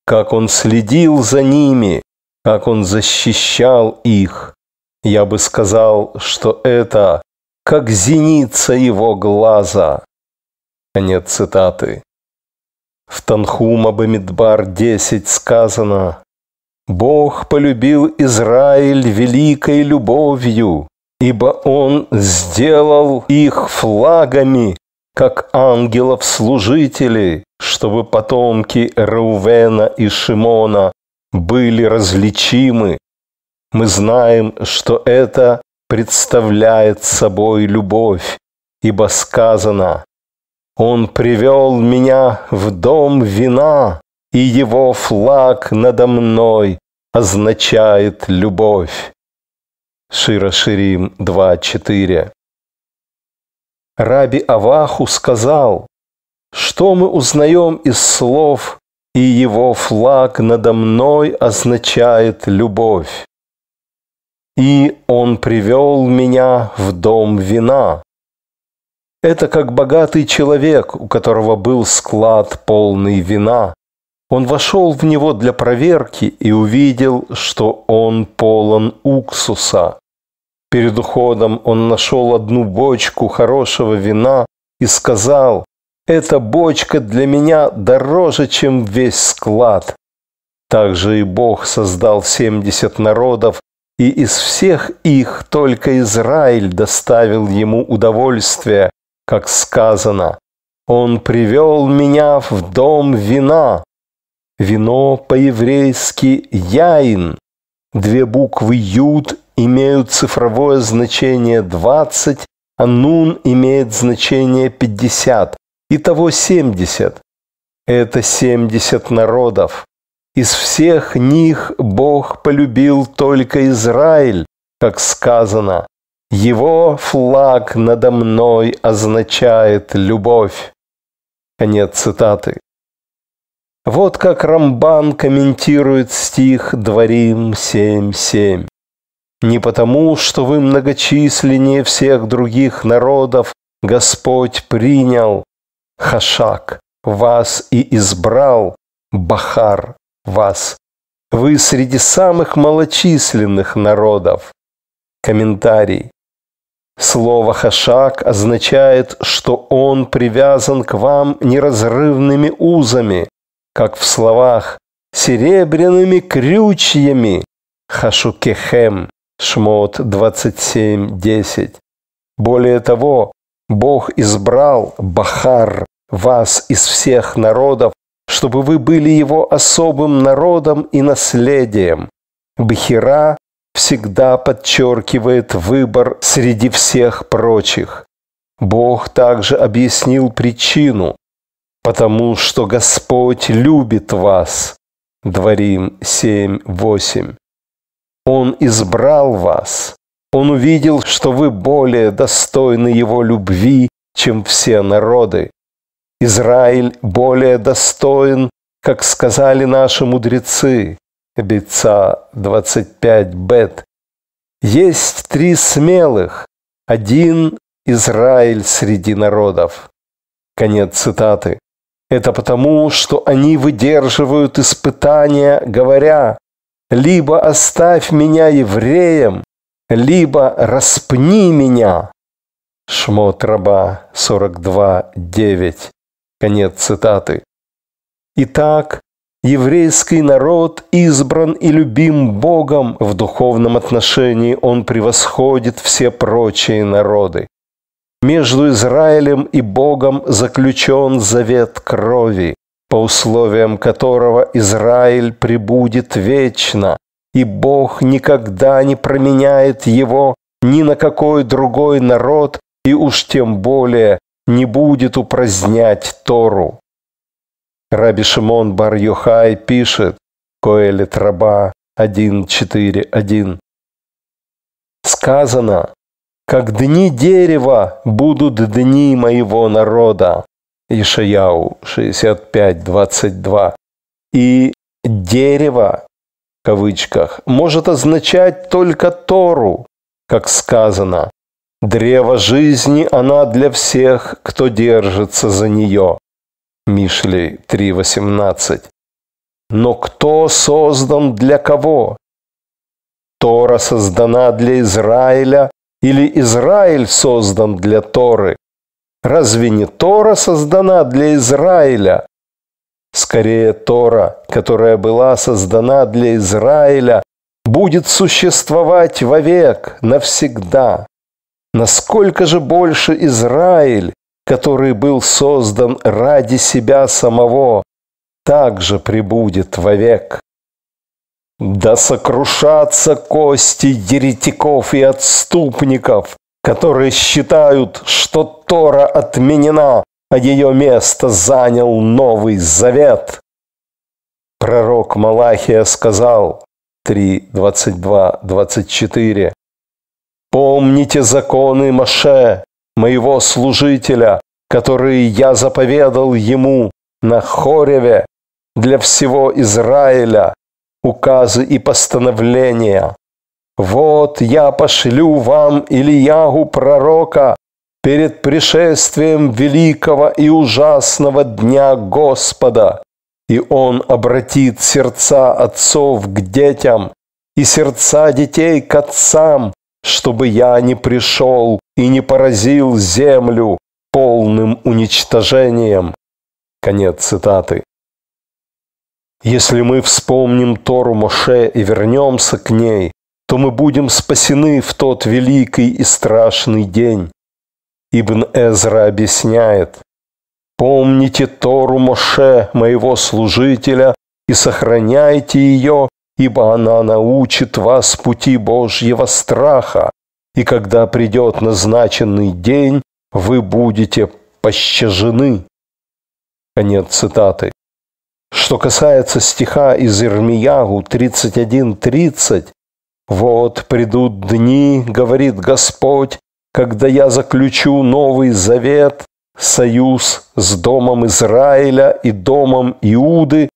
как Он следил за ними, как он защищал их. Я бы сказал, что это как зеница его глаза. Конец цитаты. В Танхум Абамидбар 10 сказано «Бог полюбил Израиль великой любовью, ибо Он сделал их флагами, как ангелов-служителей, чтобы потомки Рувена и Шимона были различимы. Мы знаем, что это представляет собой любовь, ибо сказано, «Он привел меня в дом вина, и его флаг надо мной означает любовь». Шира Ширим 2.4 Раби Аваху сказал, что мы узнаем из слов и его флаг надо мной означает любовь. И он привел меня в дом вина. Это как богатый человек, у которого был склад полный вина. Он вошел в него для проверки и увидел, что он полон уксуса. Перед уходом он нашел одну бочку хорошего вина и сказал, эта бочка для меня дороже, чем весь склад. Так же и Бог создал семьдесят народов, и из всех их только Израиль доставил ему удовольствие, как сказано. Он привел меня в дом вина. Вино по-еврейски «яин». Две буквы «юд» имеют цифровое значение 20, а «нун» имеет значение 50. Итого семьдесят — Это семьдесят народов. Из всех них Бог полюбил только Израиль, как сказано. Его флаг надо мной означает любовь. Конец цитаты. Вот как Рамбан комментирует стих Дворим 7.7. «Не потому, что вы многочисленнее всех других народов, Господь принял, Хашак, вас и избрал Бахар, вас. Вы среди самых малочисленных народов. Комментарий. Слово «хашак» означает, что он привязан к вам неразрывными узами, как в словах «серебряными крючьями» хашукехем, шмот 27.10. Более того, Бог избрал Бахар вас из всех народов, чтобы вы были его особым народом и наследием. Бхира всегда подчеркивает выбор среди всех прочих. Бог также объяснил причину, потому что Господь любит вас. Дворим 7.8. Он избрал вас. Он увидел, что вы более достойны его любви, чем все народы. Израиль более достоин, как сказали наши мудрецы, Беца 25 Бет. Есть три смелых, один Израиль среди народов. Конец цитаты. Это потому, что они выдерживают испытания, говоря, «Либо оставь меня евреем, либо распни меня. Шмот раба 42.9. Конец цитаты. Итак, еврейский народ избран и любим Богом. В духовном отношении он превосходит все прочие народы. Между Израилем и Богом заключен завет крови, по условиям которого Израиль пребудет вечно, и Бог никогда не променяет его ни на какой другой народ, и уж тем более не будет упразднять Тору. Раби Шимон бар Йохай пишет, Коэлит Раба 1.4.1. Сказано, как дни дерева будут дни моего народа. Ишаяу 65.22. И дерево кавычках, может означать только Тору, как сказано. Древо жизни она для всех, кто держится за нее. Мишли 3.18. Но кто создан для кого? Тора создана для Израиля или Израиль создан для Торы? Разве не Тора создана для Израиля, Скорее, Тора, которая была создана для Израиля, будет существовать вовек, навсегда. Насколько же больше Израиль, который был создан ради себя самого, также пребудет вовек. Да сокрушатся кости еретиков и отступников, которые считают, что Тора отменена, а ее место занял Новый Завет. Пророк Малахия сказал 3, 22, 24, «Помните законы Маше, моего служителя, которые я заповедал ему на Хореве для всего Израиля, указы и постановления. Вот я пошлю вам Ильягу пророка, перед пришествием великого и ужасного дня Господа. И Он обратит сердца отцов к детям и сердца детей к отцам, чтобы я не пришел и не поразил землю полным уничтожением. Конец цитаты. Если мы вспомним Тору Моше и вернемся к ней, то мы будем спасены в тот великий и страшный день. Ибн Эзра объясняет, «Помните Тору Моше, моего служителя, и сохраняйте ее, ибо она научит вас пути Божьего страха, и когда придет назначенный день, вы будете пощажены». Конец цитаты. Что касается стиха из Ирмиягу 31.30, «Вот придут дни, — говорит Господь, когда я заключу новый завет, союз с домом Израиля и домом Иуды,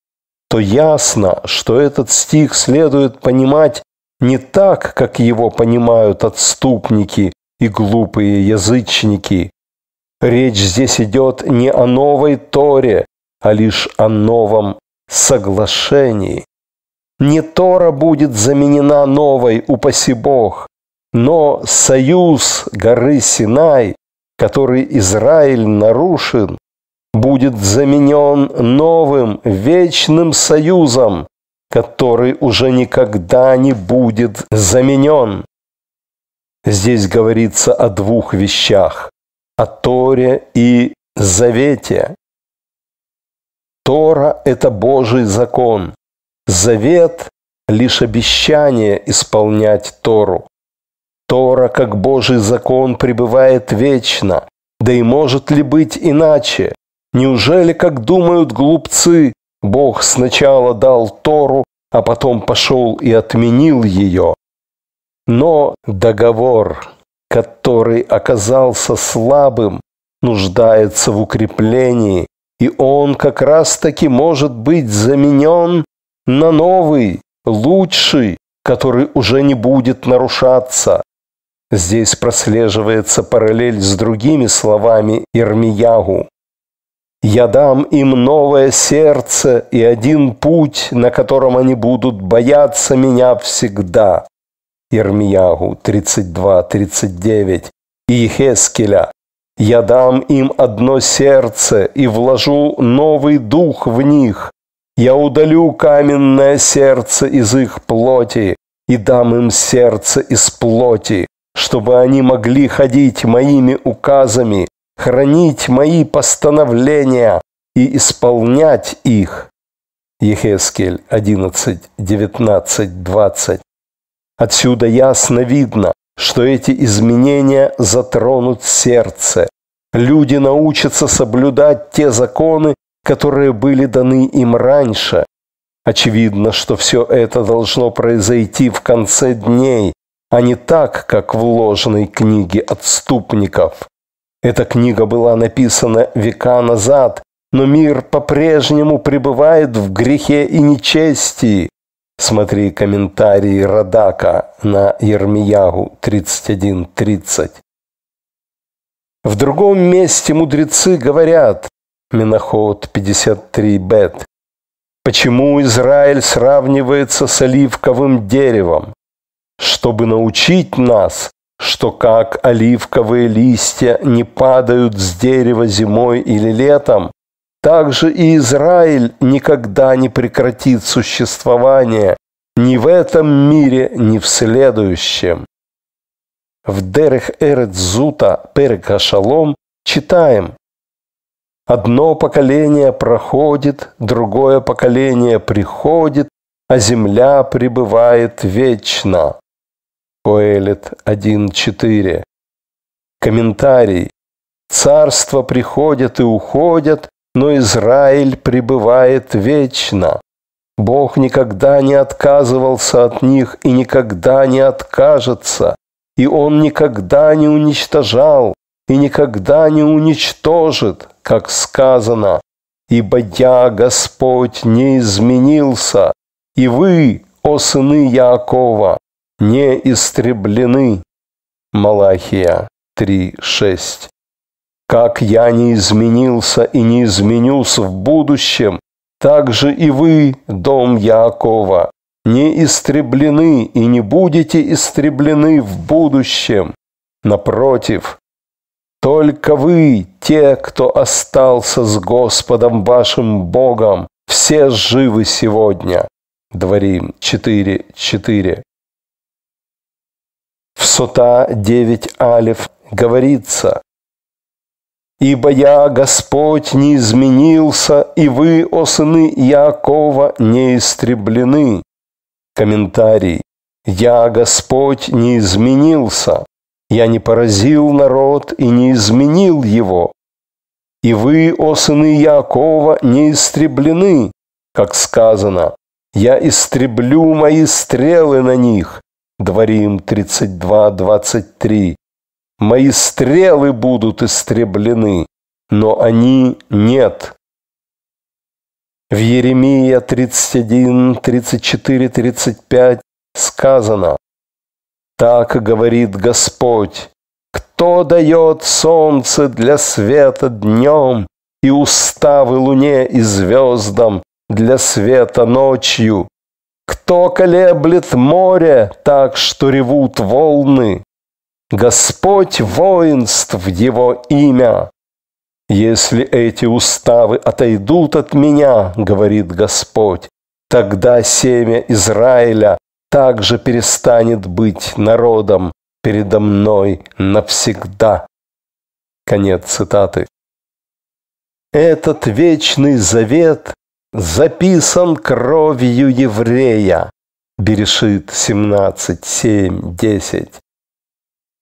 то ясно, что этот стих следует понимать не так, как его понимают отступники и глупые язычники. Речь здесь идет не о новой Торе, а лишь о новом соглашении. Не Тора будет заменена новой, упаси Бог, но союз горы Синай, который Израиль нарушил, будет заменен новым вечным союзом, который уже никогда не будет заменен. Здесь говорится о двух вещах – о Торе и Завете. Тора – это Божий закон. Завет – лишь обещание исполнять Тору. Тора, как Божий закон, пребывает вечно. Да и может ли быть иначе? Неужели, как думают глупцы, Бог сначала дал Тору, а потом пошел и отменил ее? Но договор, который оказался слабым, нуждается в укреплении, и он как раз-таки может быть заменен на новый, лучший, который уже не будет нарушаться. Здесь прослеживается параллель с другими словами Ирмиягу. «Я дам им новое сердце и один путь, на котором они будут бояться меня всегда». Ирмиягу 32-39 и Хескеля. «Я дам им одно сердце и вложу новый дух в них. Я удалю каменное сердце из их плоти и дам им сердце из плоти, чтобы они могли ходить моими указами, хранить мои постановления и исполнять их. Ехескель 11, 19, 20. Отсюда ясно видно, что эти изменения затронут сердце. Люди научатся соблюдать те законы, которые были даны им раньше. Очевидно, что все это должно произойти в конце дней, а не так, как в ложной книге отступников. Эта книга была написана века назад, но мир по-прежнему пребывает в грехе и нечестии. Смотри комментарии Радака на Ермиягу 31.30. В другом месте мудрецы говорят, Миноход 53 Бет, почему Израиль сравнивается с оливковым деревом? чтобы научить нас, что как оливковые листья не падают с дерева зимой или летом, так же и Израиль никогда не прекратит существование ни в этом мире, ни в следующем. В Дерех Эрецзута Перек читаем «Одно поколение проходит, другое поколение приходит, а земля пребывает вечно». Коэлет 1.4. Комментарий. Царства приходят и уходят, но Израиль пребывает вечно. Бог никогда не отказывался от них и никогда не откажется, и Он никогда не уничтожал и никогда не уничтожит, как сказано, ибо я, Господь, не изменился, и вы, о сыны Якова, не истреблены. Малахия 3.6. Как я не изменился и не изменюсь в будущем, так же и вы, дом Яакова, не истреблены и не будете истреблены в будущем. Напротив, только вы, те, кто остался с Господом вашим Богом, все живы сегодня. Дворим 4.4. Сута 9 алиф говорится, «Ибо я, Господь, не изменился, и вы, о сыны Якова, не истреблены». Комментарий. «Я, Господь, не изменился, я не поразил народ и не изменил его. И вы, о сыны Якова, не истреблены, как сказано, я истреблю мои стрелы на них, Дворим 32-23. Мои стрелы будут истреблены, но они нет. В Еремия 31, 34, 35 сказано, «Так говорит Господь, кто дает солнце для света днем и уставы луне и звездам для света ночью, кто колеблет море так, что ревут волны? Господь воинств его имя. Если эти уставы отойдут от меня, говорит Господь, тогда семя Израиля также перестанет быть народом передо мной навсегда. Конец цитаты. Этот вечный завет записан кровью еврея. Берешит 17, 7, 10.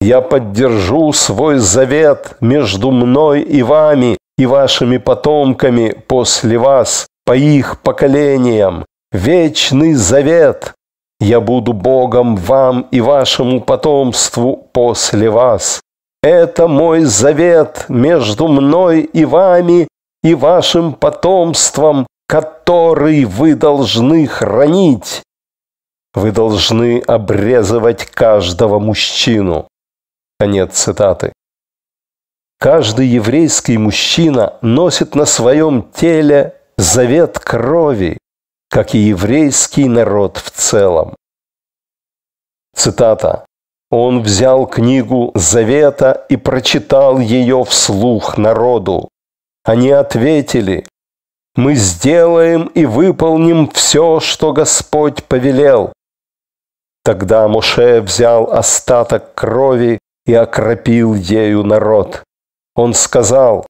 Я поддержу свой завет между мной и вами и вашими потомками после вас, по их поколениям. Вечный завет. Я буду Богом вам и вашему потомству после вас. Это мой завет между мной и вами и вашим потомством который вы должны хранить. Вы должны обрезывать каждого мужчину. Конец цитаты. Каждый еврейский мужчина носит на своем теле завет крови, как и еврейский народ в целом. Цитата. Он взял книгу Завета и прочитал ее вслух народу. Они ответили, мы сделаем и выполним все, что Господь повелел. Тогда Моше взял остаток крови и окропил ею народ. Он сказал,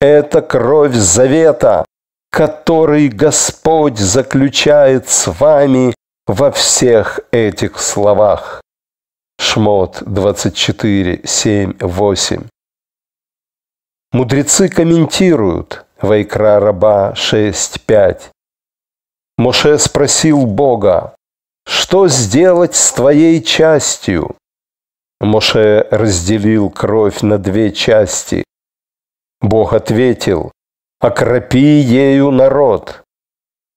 это кровь завета, который Господь заключает с вами во всех этих словах. Шмот 24, 7, 8. Мудрецы комментируют – Вайкра Раба 6.5. Моше спросил Бога, что сделать с твоей частью? Моше разделил кровь на две части. Бог ответил, окропи ею народ.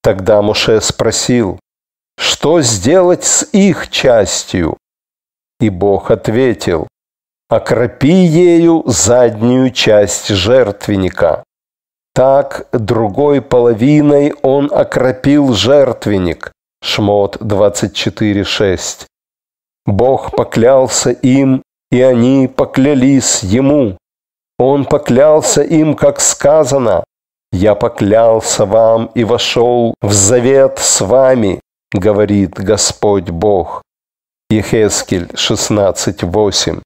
Тогда Моше спросил, что сделать с их частью? И Бог ответил, окропи ею заднюю часть жертвенника. Так другой половиной он окропил жертвенник. Шмот 24.6. Бог поклялся им, и они поклялись ему. Он поклялся им, как сказано, «Я поклялся вам и вошел в завет с вами», говорит Господь Бог. Ехескель 16.8.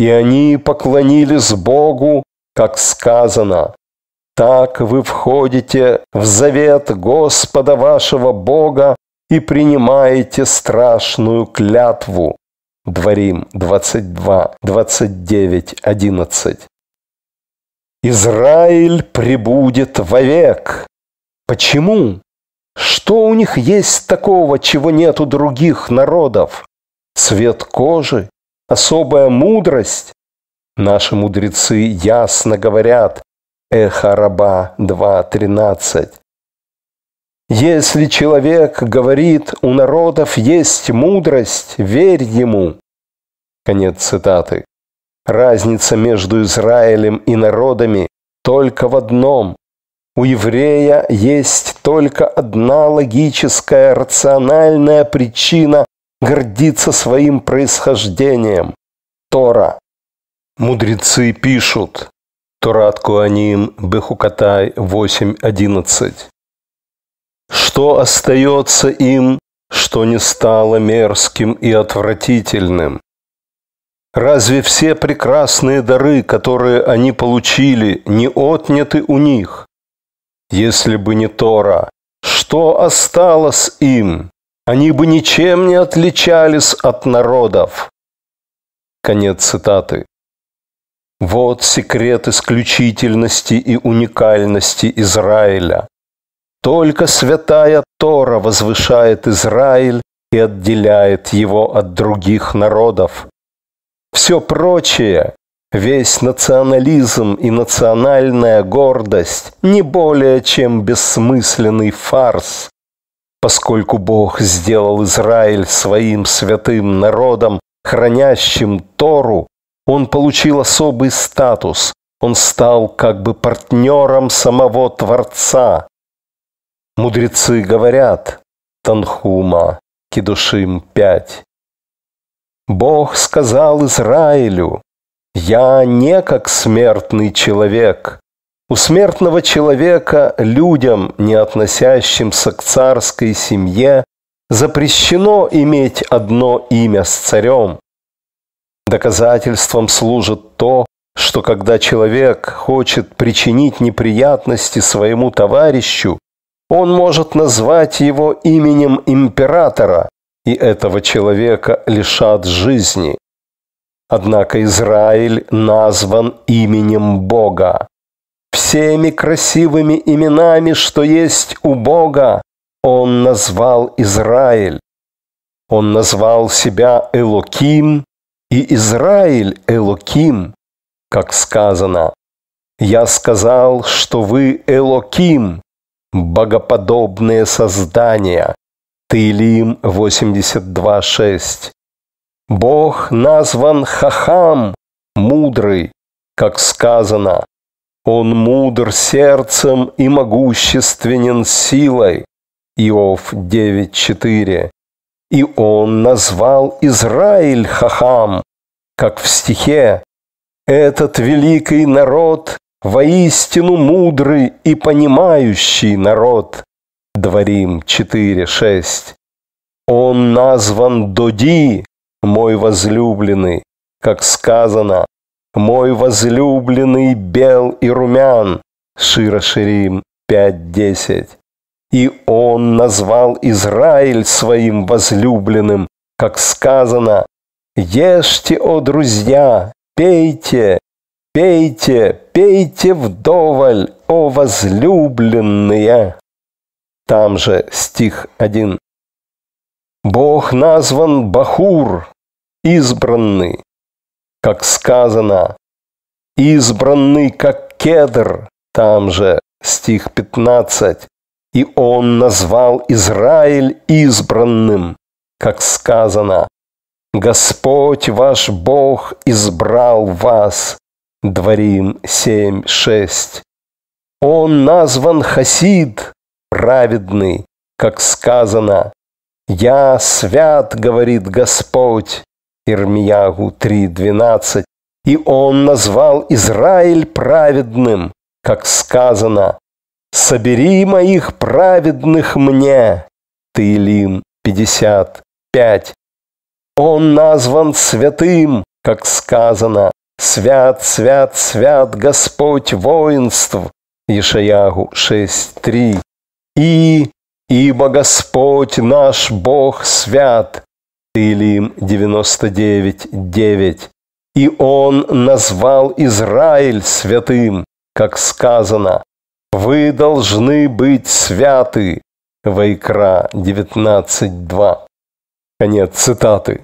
«И они поклонились Богу, как сказано, так вы входите в завет Господа вашего Бога и принимаете страшную клятву. Дворим 22, 29, 11. Израиль прибудет вовек. Почему? Что у них есть такого, чего нет у других народов? Цвет кожи? Особая мудрость? Наши мудрецы ясно говорят, Эхо раба 2.13. Если человек говорит, у народов есть мудрость, верь ему. Конец цитаты. Разница между Израилем и народами только в одном. У еврея есть только одна логическая, рациональная причина гордиться своим происхождением – Тора. Мудрецы пишут, Турат Куаним, Бехукатай 8.11. Что остается им, что не стало мерзким и отвратительным? Разве все прекрасные дары, которые они получили, не отняты у них? Если бы не Тора, что осталось им? Они бы ничем не отличались от народов. Конец цитаты. Вот секрет исключительности и уникальности Израиля. Только святая Тора возвышает Израиль и отделяет его от других народов. Все прочее, весь национализм и национальная гордость не более чем бессмысленный фарс, поскольку Бог сделал Израиль своим святым народом, хранящим Тору, он получил особый статус. Он стал как бы партнером самого Творца. Мудрецы говорят, Танхума, Кедушим 5. Бог сказал Израилю, «Я не как смертный человек». У смертного человека, людям, не относящимся к царской семье, запрещено иметь одно имя с царем. Доказательством служит то, что когда человек хочет причинить неприятности своему товарищу, он может назвать его именем императора, и этого человека лишат жизни. Однако Израиль назван именем Бога. Всеми красивыми именами, что есть у Бога, он назвал Израиль. Он назвал себя Элоким, и Израиль Элоким, как сказано, «Я сказал, что вы Элоким, богоподобные создания». Таилим 82.6. Бог назван Хахам, мудрый, как сказано. Он мудр сердцем и могущественен силой. Иов 9.4. И он назвал Израиль Хахам, как в стихе «Этот великий народ воистину мудрый и понимающий народ». Дворим 4.6. Он назван Доди, мой возлюбленный, как сказано, мой возлюбленный бел и румян, Шира 5.10. И он назвал Израиль своим возлюбленным, как сказано, «Ешьте, о друзья, пейте, пейте, пейте вдоволь, о возлюбленные». Там же стих 1. Бог назван Бахур, избранный, как сказано, избранный как кедр, там же стих 15, и он назвал Израиль избранным, как сказано, «Господь ваш Бог избрал вас» Дворим 7.6. Он назван Хасид, праведный, как сказано, «Я свят, говорит Господь» Ирмиягу 3.12, и он назвал Израиль праведным, как сказано, Собери моих праведных мне. Таилим 55. Он назван святым, как сказано. Свят, свят, свят Господь воинств. Ишаягу 6.3. И, ибо Господь наш Бог свят. Таилим 99.9. И Он назвал Израиль святым, как сказано, вы должны быть святы. Вайкра 19.2. Конец цитаты.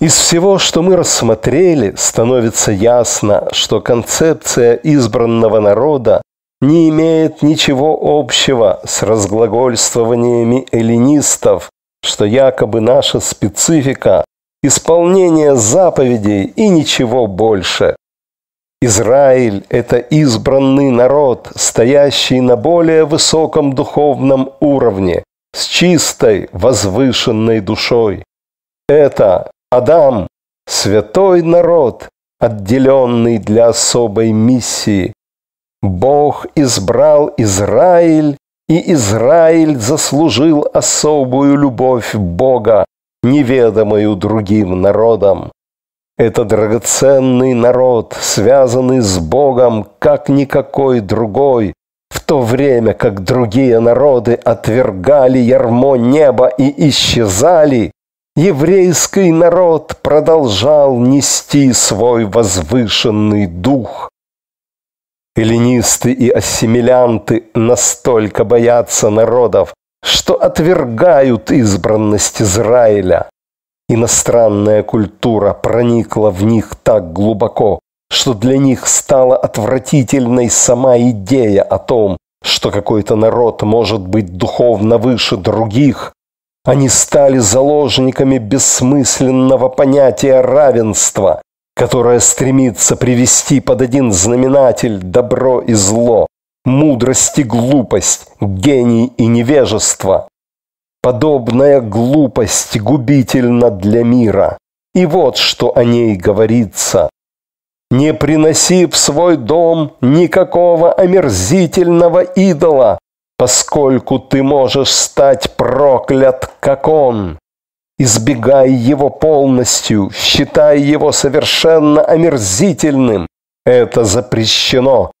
Из всего, что мы рассмотрели, становится ясно, что концепция избранного народа не имеет ничего общего с разглагольствованиями эллинистов, что якобы наша специфика – исполнение заповедей и ничего больше. Израиль – это избранный народ, стоящий на более высоком духовном уровне, с чистой, возвышенной душой. Это Адам, святой народ, отделенный для особой миссии. Бог избрал Израиль, и Израиль заслужил особую любовь Бога, неведомую другим народам. Это драгоценный народ, связанный с Богом, как никакой другой, в то время как другие народы отвергали ярмо неба и исчезали, еврейский народ продолжал нести свой возвышенный дух. Эллинисты и ассимилянты настолько боятся народов, что отвергают избранность Израиля. Иностранная культура проникла в них так глубоко, что для них стала отвратительной сама идея о том, что какой-то народ может быть духовно выше других. Они стали заложниками бессмысленного понятия равенства, которое стремится привести под один знаменатель добро и зло, мудрость и глупость, гений и невежество. Подобная глупость губительна для мира. И вот что о ней говорится. «Не приноси в свой дом никакого омерзительного идола, поскольку ты можешь стать проклят, как он. Избегай его полностью, считай его совершенно омерзительным. Это запрещено».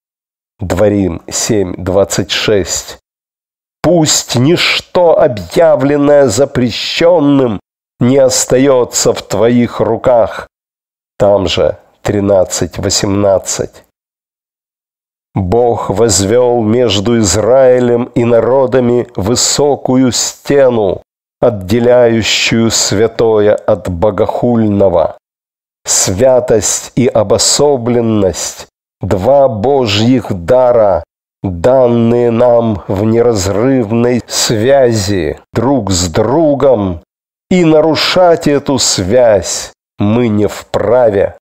Дворим 7.26 Пусть ничто, объявленное запрещенным, не остается в твоих руках. Там же 13.18. Бог возвел между Израилем и народами высокую стену, отделяющую святое от богохульного. Святость и обособленность – два божьих дара, данные нам в неразрывной связи друг с другом, и нарушать эту связь мы не вправе.